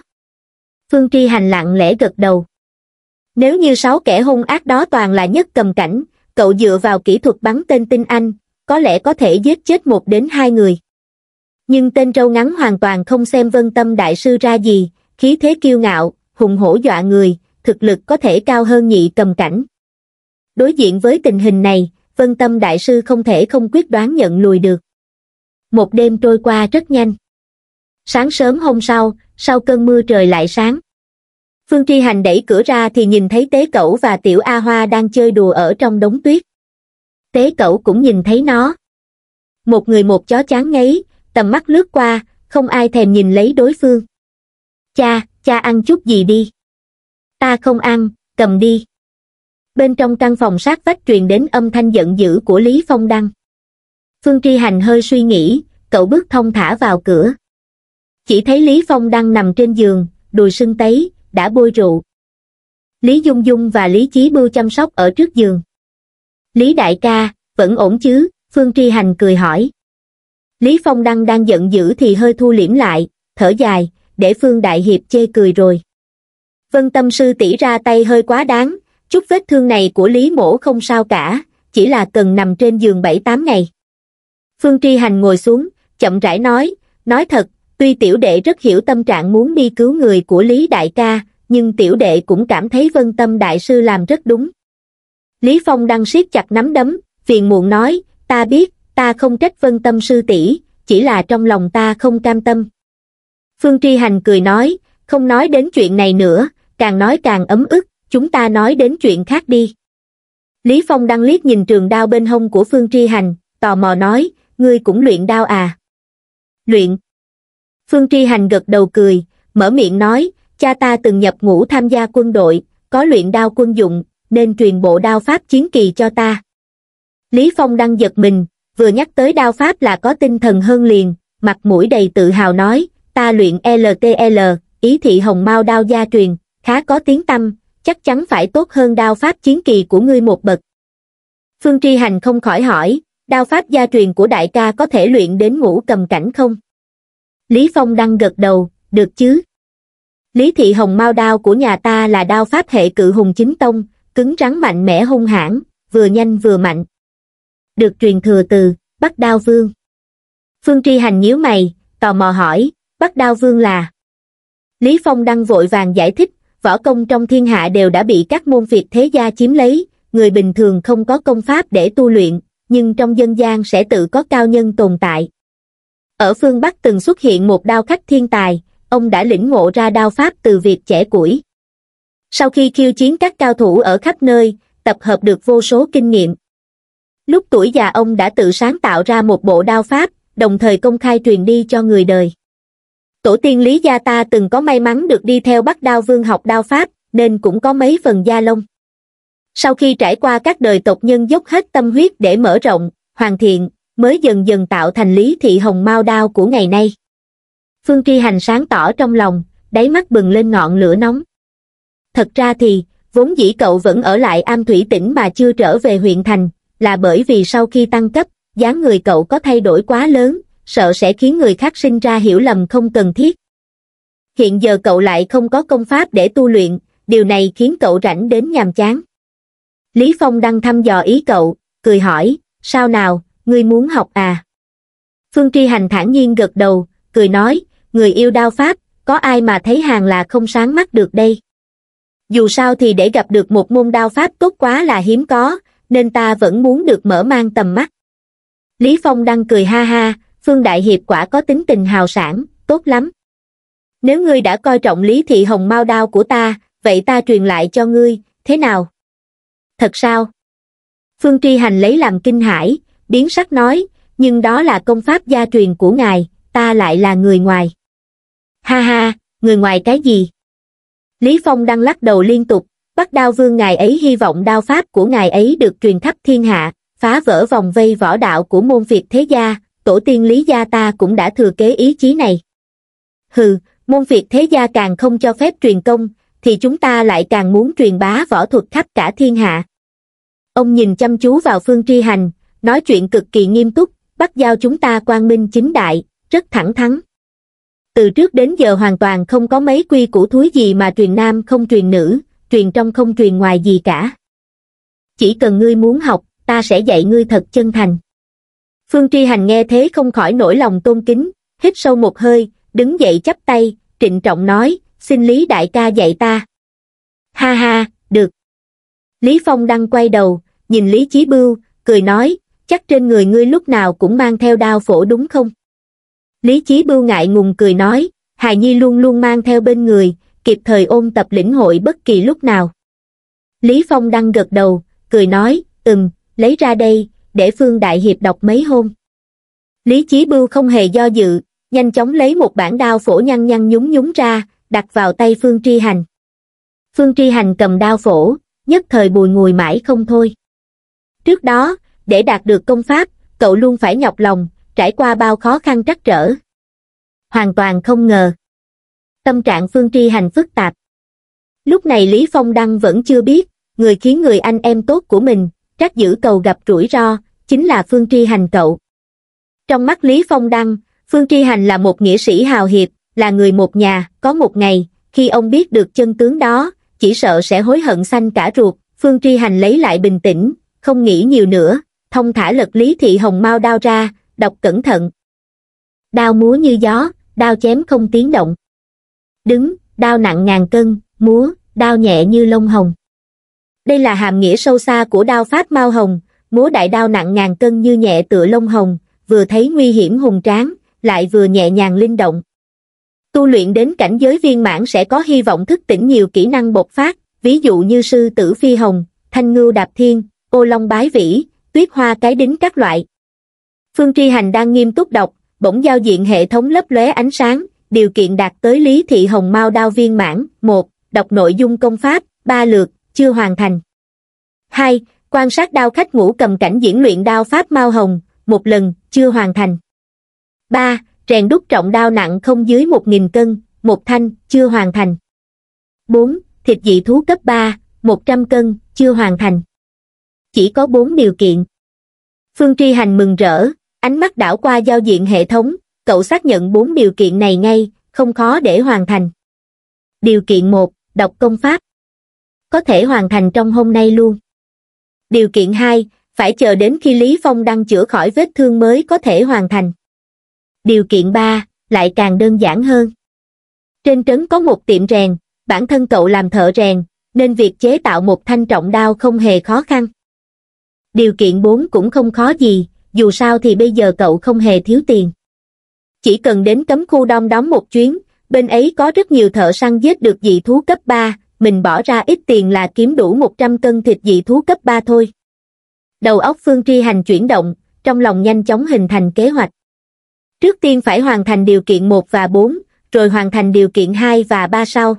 Phương Tri Hành lặng lẽ gật đầu. Nếu như sáu kẻ hung ác đó toàn là nhất cầm cảnh, cậu dựa vào kỹ thuật bắn tên tinh anh, có lẽ có thể giết chết một đến hai người. Nhưng tên trâu ngắn hoàn toàn không xem vân tâm đại sư ra gì, khí thế kiêu ngạo, hùng hổ dọa người, thực lực có thể cao hơn nhị cầm cảnh. Đối diện với tình hình này, vân tâm đại sư không thể không quyết đoán nhận lùi được một đêm trôi qua rất nhanh sáng sớm hôm sau sau cơn mưa trời lại sáng phương tri hành đẩy cửa ra thì nhìn thấy tế cẩu và tiểu a hoa đang chơi đùa ở trong đống tuyết tế cẩu cũng nhìn thấy nó một người một chó chán ngấy tầm mắt lướt qua không ai thèm nhìn lấy đối phương cha cha ăn chút gì đi ta không ăn cầm đi bên trong căn phòng sát vách truyền đến âm thanh giận dữ của lý phong đăng phương tri hành hơi suy nghĩ cậu bước thông thả vào cửa chỉ thấy lý phong đang nằm trên giường đùi sưng tấy đã bôi rượu lý dung dung và lý chí bưu chăm sóc ở trước giường lý đại ca vẫn ổn chứ phương tri hành cười hỏi lý phong đăng đang giận dữ thì hơi thu liễm lại thở dài để phương đại hiệp chê cười rồi vân tâm sư tỉ ra tay hơi quá đáng chút vết thương này của lý mổ không sao cả chỉ là cần nằm trên giường bảy tám ngày phương tri hành ngồi xuống chậm rãi nói nói thật tuy tiểu đệ rất hiểu tâm trạng muốn đi cứu người của lý đại ca nhưng tiểu đệ cũng cảm thấy vân tâm đại sư làm rất đúng lý phong đang siết chặt nắm đấm phiền muộn nói ta biết ta không trách vân tâm sư tỷ chỉ là trong lòng ta không cam tâm phương tri hành cười nói không nói đến chuyện này nữa càng nói càng ấm ức chúng ta nói đến chuyện khác đi lý phong đang liếc nhìn trường đao bên hông của phương tri hành tò mò nói ngươi cũng luyện đao à? Luyện. Phương Tri Hành gật đầu cười, mở miệng nói, cha ta từng nhập ngũ tham gia quân đội, có luyện đao quân dụng, nên truyền bộ đao pháp chiến kỳ cho ta. Lý Phong đang giật mình, vừa nhắc tới đao pháp là có tinh thần hơn liền, mặt mũi đầy tự hào nói, ta luyện LTL, ý thị hồng mau đao gia truyền, khá có tiếng tâm, chắc chắn phải tốt hơn đao pháp chiến kỳ của ngươi một bậc. Phương Tri Hành không khỏi hỏi, đao pháp gia truyền của đại ca có thể luyện đến ngũ cầm cảnh không lý phong đăng gật đầu được chứ lý thị hồng mao đao của nhà ta là đao pháp hệ cự hùng chính tông cứng rắn mạnh mẽ hung hãn vừa nhanh vừa mạnh được truyền thừa từ bắc đao vương phương tri hành nhíu mày tò mò hỏi bắc đao vương là lý phong đăng vội vàng giải thích võ công trong thiên hạ đều đã bị các môn phiệt thế gia chiếm lấy người bình thường không có công pháp để tu luyện nhưng trong dân gian sẽ tự có cao nhân tồn tại. Ở phương Bắc từng xuất hiện một đao khách thiên tài, ông đã lĩnh ngộ ra đao pháp từ việc trẻ củi. Sau khi khiêu chiến các cao thủ ở khắp nơi, tập hợp được vô số kinh nghiệm. Lúc tuổi già ông đã tự sáng tạo ra một bộ đao pháp, đồng thời công khai truyền đi cho người đời. Tổ tiên Lý Gia ta từng có may mắn được đi theo bắt đao vương học đao pháp, nên cũng có mấy phần gia lông sau khi trải qua các đời tộc nhân dốc hết tâm huyết để mở rộng hoàn thiện mới dần dần tạo thành lý thị hồng mau đao của ngày nay phương tri hành sáng tỏ trong lòng đáy mắt bừng lên ngọn lửa nóng thật ra thì vốn dĩ cậu vẫn ở lại am thủy tỉnh mà chưa trở về huyện thành là bởi vì sau khi tăng cấp dáng người cậu có thay đổi quá lớn sợ sẽ khiến người khác sinh ra hiểu lầm không cần thiết hiện giờ cậu lại không có công pháp để tu luyện điều này khiến cậu rảnh đến nhàm chán Lý Phong đang thăm dò ý cậu, cười hỏi, sao nào, ngươi muốn học à? Phương Tri Hành thản nhiên gật đầu, cười nói, người yêu đao pháp, có ai mà thấy hàng là không sáng mắt được đây? Dù sao thì để gặp được một môn đao pháp tốt quá là hiếm có, nên ta vẫn muốn được mở mang tầm mắt. Lý Phong đang cười ha ha, Phương Đại Hiệp quả có tính tình hào sản, tốt lắm. Nếu ngươi đã coi trọng Lý Thị Hồng Mao đao của ta, vậy ta truyền lại cho ngươi, thế nào? thật sao phương tri hành lấy làm kinh hãi biến sắc nói nhưng đó là công pháp gia truyền của ngài ta lại là người ngoài ha ha người ngoài cái gì lý phong đang lắc đầu liên tục bắt đao vương ngài ấy hy vọng đao pháp của ngài ấy được truyền khắp thiên hạ phá vỡ vòng vây võ đạo của môn việt thế gia tổ tiên lý gia ta cũng đã thừa kế ý chí này hừ môn việt thế gia càng không cho phép truyền công thì chúng ta lại càng muốn truyền bá võ thuật khắp cả thiên hạ. Ông nhìn chăm chú vào Phương Tri Hành, nói chuyện cực kỳ nghiêm túc, bắt giao chúng ta quang minh chính đại, rất thẳng thắn. Từ trước đến giờ hoàn toàn không có mấy quy củ thúi gì mà truyền nam không truyền nữ, truyền trong không truyền ngoài gì cả. Chỉ cần ngươi muốn học, ta sẽ dạy ngươi thật chân thành. Phương Tri Hành nghe thế không khỏi nổi lòng tôn kính, hít sâu một hơi, đứng dậy chắp tay, trịnh trọng nói, xin lý đại ca dạy ta ha ha được lý phong đăng quay đầu nhìn lý chí bưu cười nói chắc trên người ngươi lúc nào cũng mang theo đao phổ đúng không lý chí bưu ngại ngùng cười nói hài nhi luôn luôn mang theo bên người kịp thời ôn tập lĩnh hội bất kỳ lúc nào lý phong đăng gật đầu cười nói ừm lấy ra đây để phương đại hiệp đọc mấy hôm lý chí bưu không hề do dự nhanh chóng lấy một bản đao phổ nhăn nhăn nhúng nhúng ra đặt vào tay Phương Tri Hành. Phương Tri Hành cầm đao phổ, nhất thời bùi ngùi mãi không thôi. Trước đó, để đạt được công pháp, cậu luôn phải nhọc lòng, trải qua bao khó khăn trắc trở. Hoàn toàn không ngờ. Tâm trạng Phương Tri Hành phức tạp. Lúc này Lý Phong Đăng vẫn chưa biết, người khiến người anh em tốt của mình, trách giữ cầu gặp rủi ro, chính là Phương Tri Hành cậu. Trong mắt Lý Phong Đăng, Phương Tri Hành là một nghĩa sĩ hào hiệp, là người một nhà, có một ngày, khi ông biết được chân tướng đó, chỉ sợ sẽ hối hận xanh cả ruột, Phương Tri Hành lấy lại bình tĩnh, không nghĩ nhiều nữa, thông thả lật Lý Thị Hồng mau đao ra, đọc cẩn thận. Đao múa như gió, đao chém không tiếng động. Đứng, đao nặng ngàn cân, múa, đao nhẹ như lông hồng. Đây là hàm nghĩa sâu xa của đao pháp mau Hồng, múa đại đao nặng ngàn cân như nhẹ tựa lông hồng, vừa thấy nguy hiểm hùng tráng, lại vừa nhẹ nhàng linh động tu luyện đến cảnh giới viên mãn sẽ có hy vọng thức tỉnh nhiều kỹ năng bộc phát, ví dụ như sư tử phi hồng, thanh ngưu đạp thiên, ô long bái vĩ, tuyết hoa cái đính các loại. Phương Tri Hành đang nghiêm túc đọc, bỗng giao diện hệ thống lấp lóe ánh sáng, điều kiện đạt tới Lý Thị Hồng mau Đao viên mãn, một Đọc nội dung công pháp, ba lượt, chưa hoàn thành. hai Quan sát đao khách ngũ cầm cảnh diễn luyện đao pháp mau Hồng, một lần, chưa hoàn thành. ba rèn đúc trọng đao nặng không dưới 1.000 cân, một thanh, chưa hoàn thành. 4. Thịt dị thú cấp 3, 100 cân, chưa hoàn thành. Chỉ có 4 điều kiện. Phương Tri Hành mừng rỡ, ánh mắt đảo qua giao diện hệ thống, cậu xác nhận 4 điều kiện này ngay, không khó để hoàn thành. Điều kiện 1, đọc công pháp. Có thể hoàn thành trong hôm nay luôn. Điều kiện 2, phải chờ đến khi Lý Phong đang chữa khỏi vết thương mới có thể hoàn thành. Điều kiện 3, lại càng đơn giản hơn. Trên trấn có một tiệm rèn, bản thân cậu làm thợ rèn, nên việc chế tạo một thanh trọng đao không hề khó khăn. Điều kiện 4 cũng không khó gì, dù sao thì bây giờ cậu không hề thiếu tiền. Chỉ cần đến cấm khu đom đóm một chuyến, bên ấy có rất nhiều thợ săn giết được dị thú cấp 3, mình bỏ ra ít tiền là kiếm đủ 100 cân thịt dị thú cấp 3 thôi. Đầu óc Phương Tri Hành chuyển động, trong lòng nhanh chóng hình thành kế hoạch. Trước tiên phải hoàn thành điều kiện 1 và 4, rồi hoàn thành điều kiện 2 và 3 sau.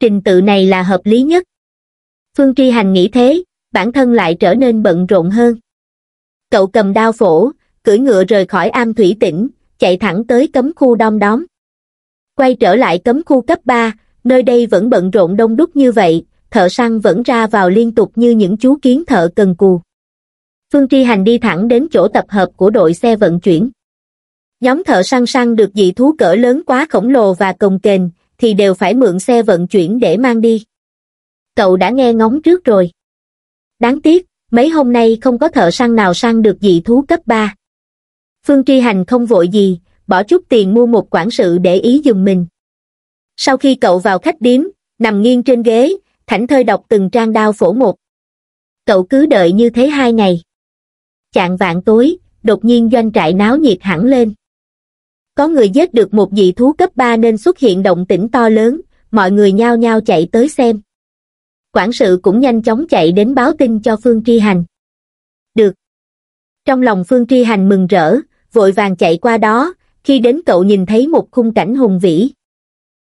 Trình tự này là hợp lý nhất. Phương Tri Hành nghĩ thế, bản thân lại trở nên bận rộn hơn. Cậu cầm đao phổ, cưỡi ngựa rời khỏi am thủy tỉnh, chạy thẳng tới cấm khu đom đóm. Quay trở lại cấm khu cấp 3, nơi đây vẫn bận rộn đông đúc như vậy, thợ săn vẫn ra vào liên tục như những chú kiến thợ cần cù. Phương Tri Hành đi thẳng đến chỗ tập hợp của đội xe vận chuyển nhóm thợ săn săn được dị thú cỡ lớn quá khổng lồ và cồng kềnh thì đều phải mượn xe vận chuyển để mang đi. Cậu đã nghe ngóng trước rồi. Đáng tiếc, mấy hôm nay không có thợ săn nào săn được dị thú cấp 3. Phương Tri Hành không vội gì, bỏ chút tiền mua một quản sự để ý dùm mình. Sau khi cậu vào khách điếm, nằm nghiêng trên ghế, thảnh thơi đọc từng trang đao phổ một. Cậu cứ đợi như thế hai ngày. Chạng vạn tối, đột nhiên doanh trại náo nhiệt hẳn lên. Có người giết được một dị thú cấp 3 nên xuất hiện động tĩnh to lớn, mọi người nhao nhao chạy tới xem. Quản sự cũng nhanh chóng chạy đến báo tin cho Phương Tri Hành. Được. Trong lòng Phương Tri Hành mừng rỡ, vội vàng chạy qua đó, khi đến cậu nhìn thấy một khung cảnh hùng vĩ.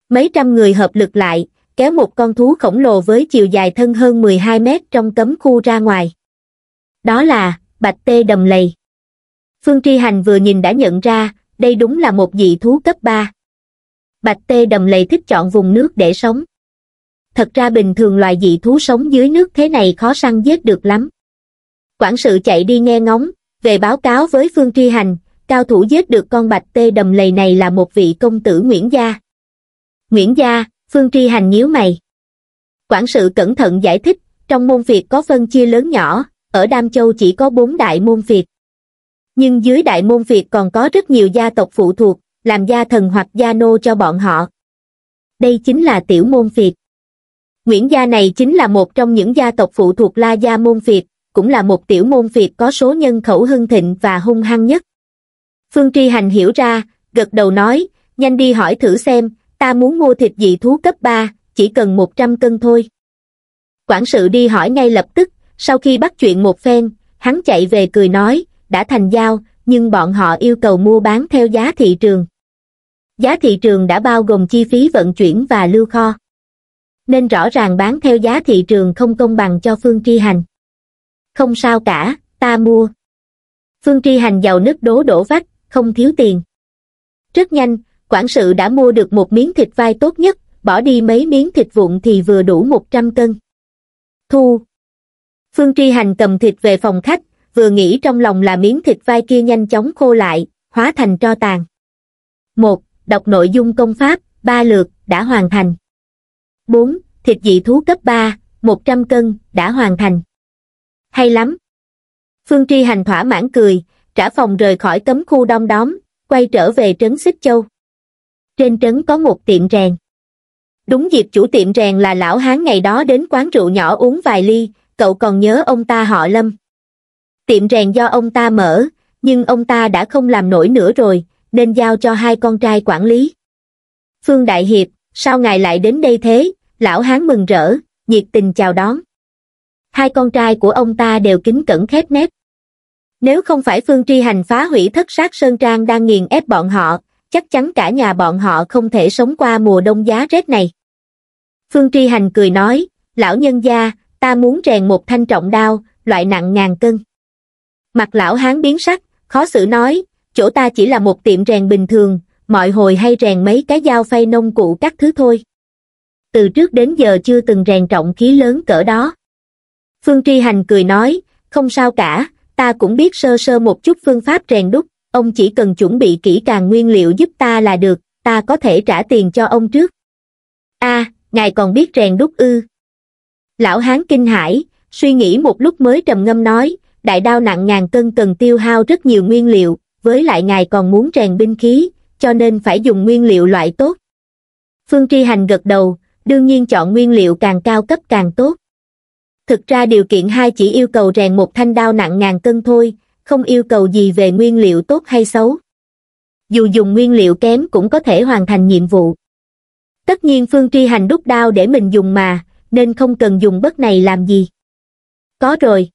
Mấy trăm người hợp lực lại, kéo một con thú khổng lồ với chiều dài thân hơn 12 mét trong cấm khu ra ngoài. Đó là Bạch Tê Đầm Lầy. Phương Tri Hành vừa nhìn đã nhận ra, đây đúng là một dị thú cấp ba bạch tê đầm lầy thích chọn vùng nước để sống thật ra bình thường loài dị thú sống dưới nước thế này khó săn giết được lắm quản sự chạy đi nghe ngóng về báo cáo với phương tri hành cao thủ giết được con bạch tê đầm lầy này là một vị công tử nguyễn gia nguyễn gia phương tri hành nhíu mày quản sự cẩn thận giải thích trong môn phiệt có phân chia lớn nhỏ ở đam châu chỉ có bốn đại môn phiệt nhưng dưới đại môn việt còn có rất nhiều gia tộc phụ thuộc làm gia thần hoặc gia nô cho bọn họ đây chính là tiểu môn việt nguyễn gia này chính là một trong những gia tộc phụ thuộc la gia môn việt cũng là một tiểu môn việt có số nhân khẩu hưng thịnh và hung hăng nhất phương tri hành hiểu ra gật đầu nói nhanh đi hỏi thử xem ta muốn mua thịt dị thú cấp ba chỉ cần một trăm cân thôi quản sự đi hỏi ngay lập tức sau khi bắt chuyện một phen hắn chạy về cười nói đã thành giao, nhưng bọn họ yêu cầu mua bán theo giá thị trường. Giá thị trường đã bao gồm chi phí vận chuyển và lưu kho. Nên rõ ràng bán theo giá thị trường không công bằng cho Phương Tri Hành. Không sao cả, ta mua. Phương Tri Hành giàu nứt đố đổ vách, không thiếu tiền. Rất nhanh, quản sự đã mua được một miếng thịt vai tốt nhất, bỏ đi mấy miếng thịt vụn thì vừa đủ 100 cân. Thu. Phương Tri Hành cầm thịt về phòng khách, vừa nghĩ trong lòng là miếng thịt vai kia nhanh chóng khô lại hóa thành tro tàn một đọc nội dung công pháp ba lượt đã hoàn thành bốn thịt dị thú cấp ba một trăm cân đã hoàn thành hay lắm phương tri hành thỏa mãn cười trả phòng rời khỏi cấm khu đom đóm quay trở về trấn xích châu trên trấn có một tiệm rèn đúng dịp chủ tiệm rèn là lão hán ngày đó đến quán rượu nhỏ uống vài ly cậu còn nhớ ông ta họ lâm Tiệm rèn do ông ta mở, nhưng ông ta đã không làm nổi nữa rồi, nên giao cho hai con trai quản lý. Phương Đại Hiệp, sao ngài lại đến đây thế? Lão Hán mừng rỡ, nhiệt tình chào đón. Hai con trai của ông ta đều kính cẩn khép nép. Nếu không phải Phương Tri Hành phá hủy thất sát Sơn Trang đang nghiền ép bọn họ, chắc chắn cả nhà bọn họ không thể sống qua mùa đông giá rét này. Phương Tri Hành cười nói, lão nhân gia, ta muốn rèn một thanh trọng đao, loại nặng ngàn cân mặt lão hán biến sắc khó xử nói chỗ ta chỉ là một tiệm rèn bình thường mọi hồi hay rèn mấy cái dao phay nông cụ các thứ thôi từ trước đến giờ chưa từng rèn trọng khí lớn cỡ đó phương tri hành cười nói không sao cả ta cũng biết sơ sơ một chút phương pháp rèn đúc ông chỉ cần chuẩn bị kỹ càng nguyên liệu giúp ta là được ta có thể trả tiền cho ông trước a ngài còn biết rèn đúc ư lão hán kinh hãi suy nghĩ một lúc mới trầm ngâm nói đại đao nặng ngàn cân cần tiêu hao rất nhiều nguyên liệu, với lại ngài còn muốn rèn binh khí, cho nên phải dùng nguyên liệu loại tốt. Phương Tri Hành gật đầu, đương nhiên chọn nguyên liệu càng cao cấp càng tốt. Thực ra điều kiện hai chỉ yêu cầu rèn một thanh đao nặng ngàn cân thôi, không yêu cầu gì về nguyên liệu tốt hay xấu. Dù dùng nguyên liệu kém cũng có thể hoàn thành nhiệm vụ. Tất nhiên Phương Tri Hành đúc đao để mình dùng mà, nên không cần dùng bất này làm gì. Có rồi,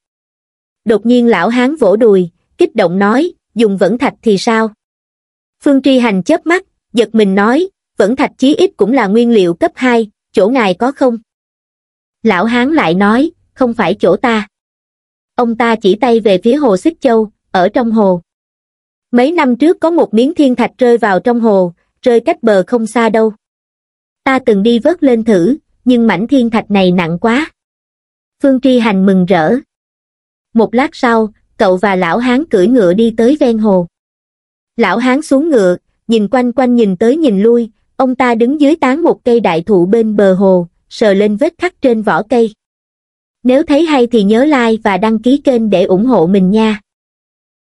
đột nhiên lão hán vỗ đùi kích động nói dùng vẫn thạch thì sao phương tri hành chớp mắt giật mình nói vẫn thạch chí ít cũng là nguyên liệu cấp hai chỗ ngài có không lão hán lại nói không phải chỗ ta ông ta chỉ tay về phía hồ xích châu ở trong hồ mấy năm trước có một miếng thiên thạch rơi vào trong hồ rơi cách bờ không xa đâu ta từng đi vớt lên thử nhưng mảnh thiên thạch này nặng quá phương tri hành mừng rỡ một lát sau cậu và lão hán cưỡi ngựa đi tới ven hồ lão hán xuống ngựa nhìn quanh quanh nhìn tới nhìn lui ông ta đứng dưới tán một cây đại thụ bên bờ hồ sờ lên vết khắc trên vỏ cây nếu thấy hay thì nhớ like và đăng ký kênh để ủng hộ mình nha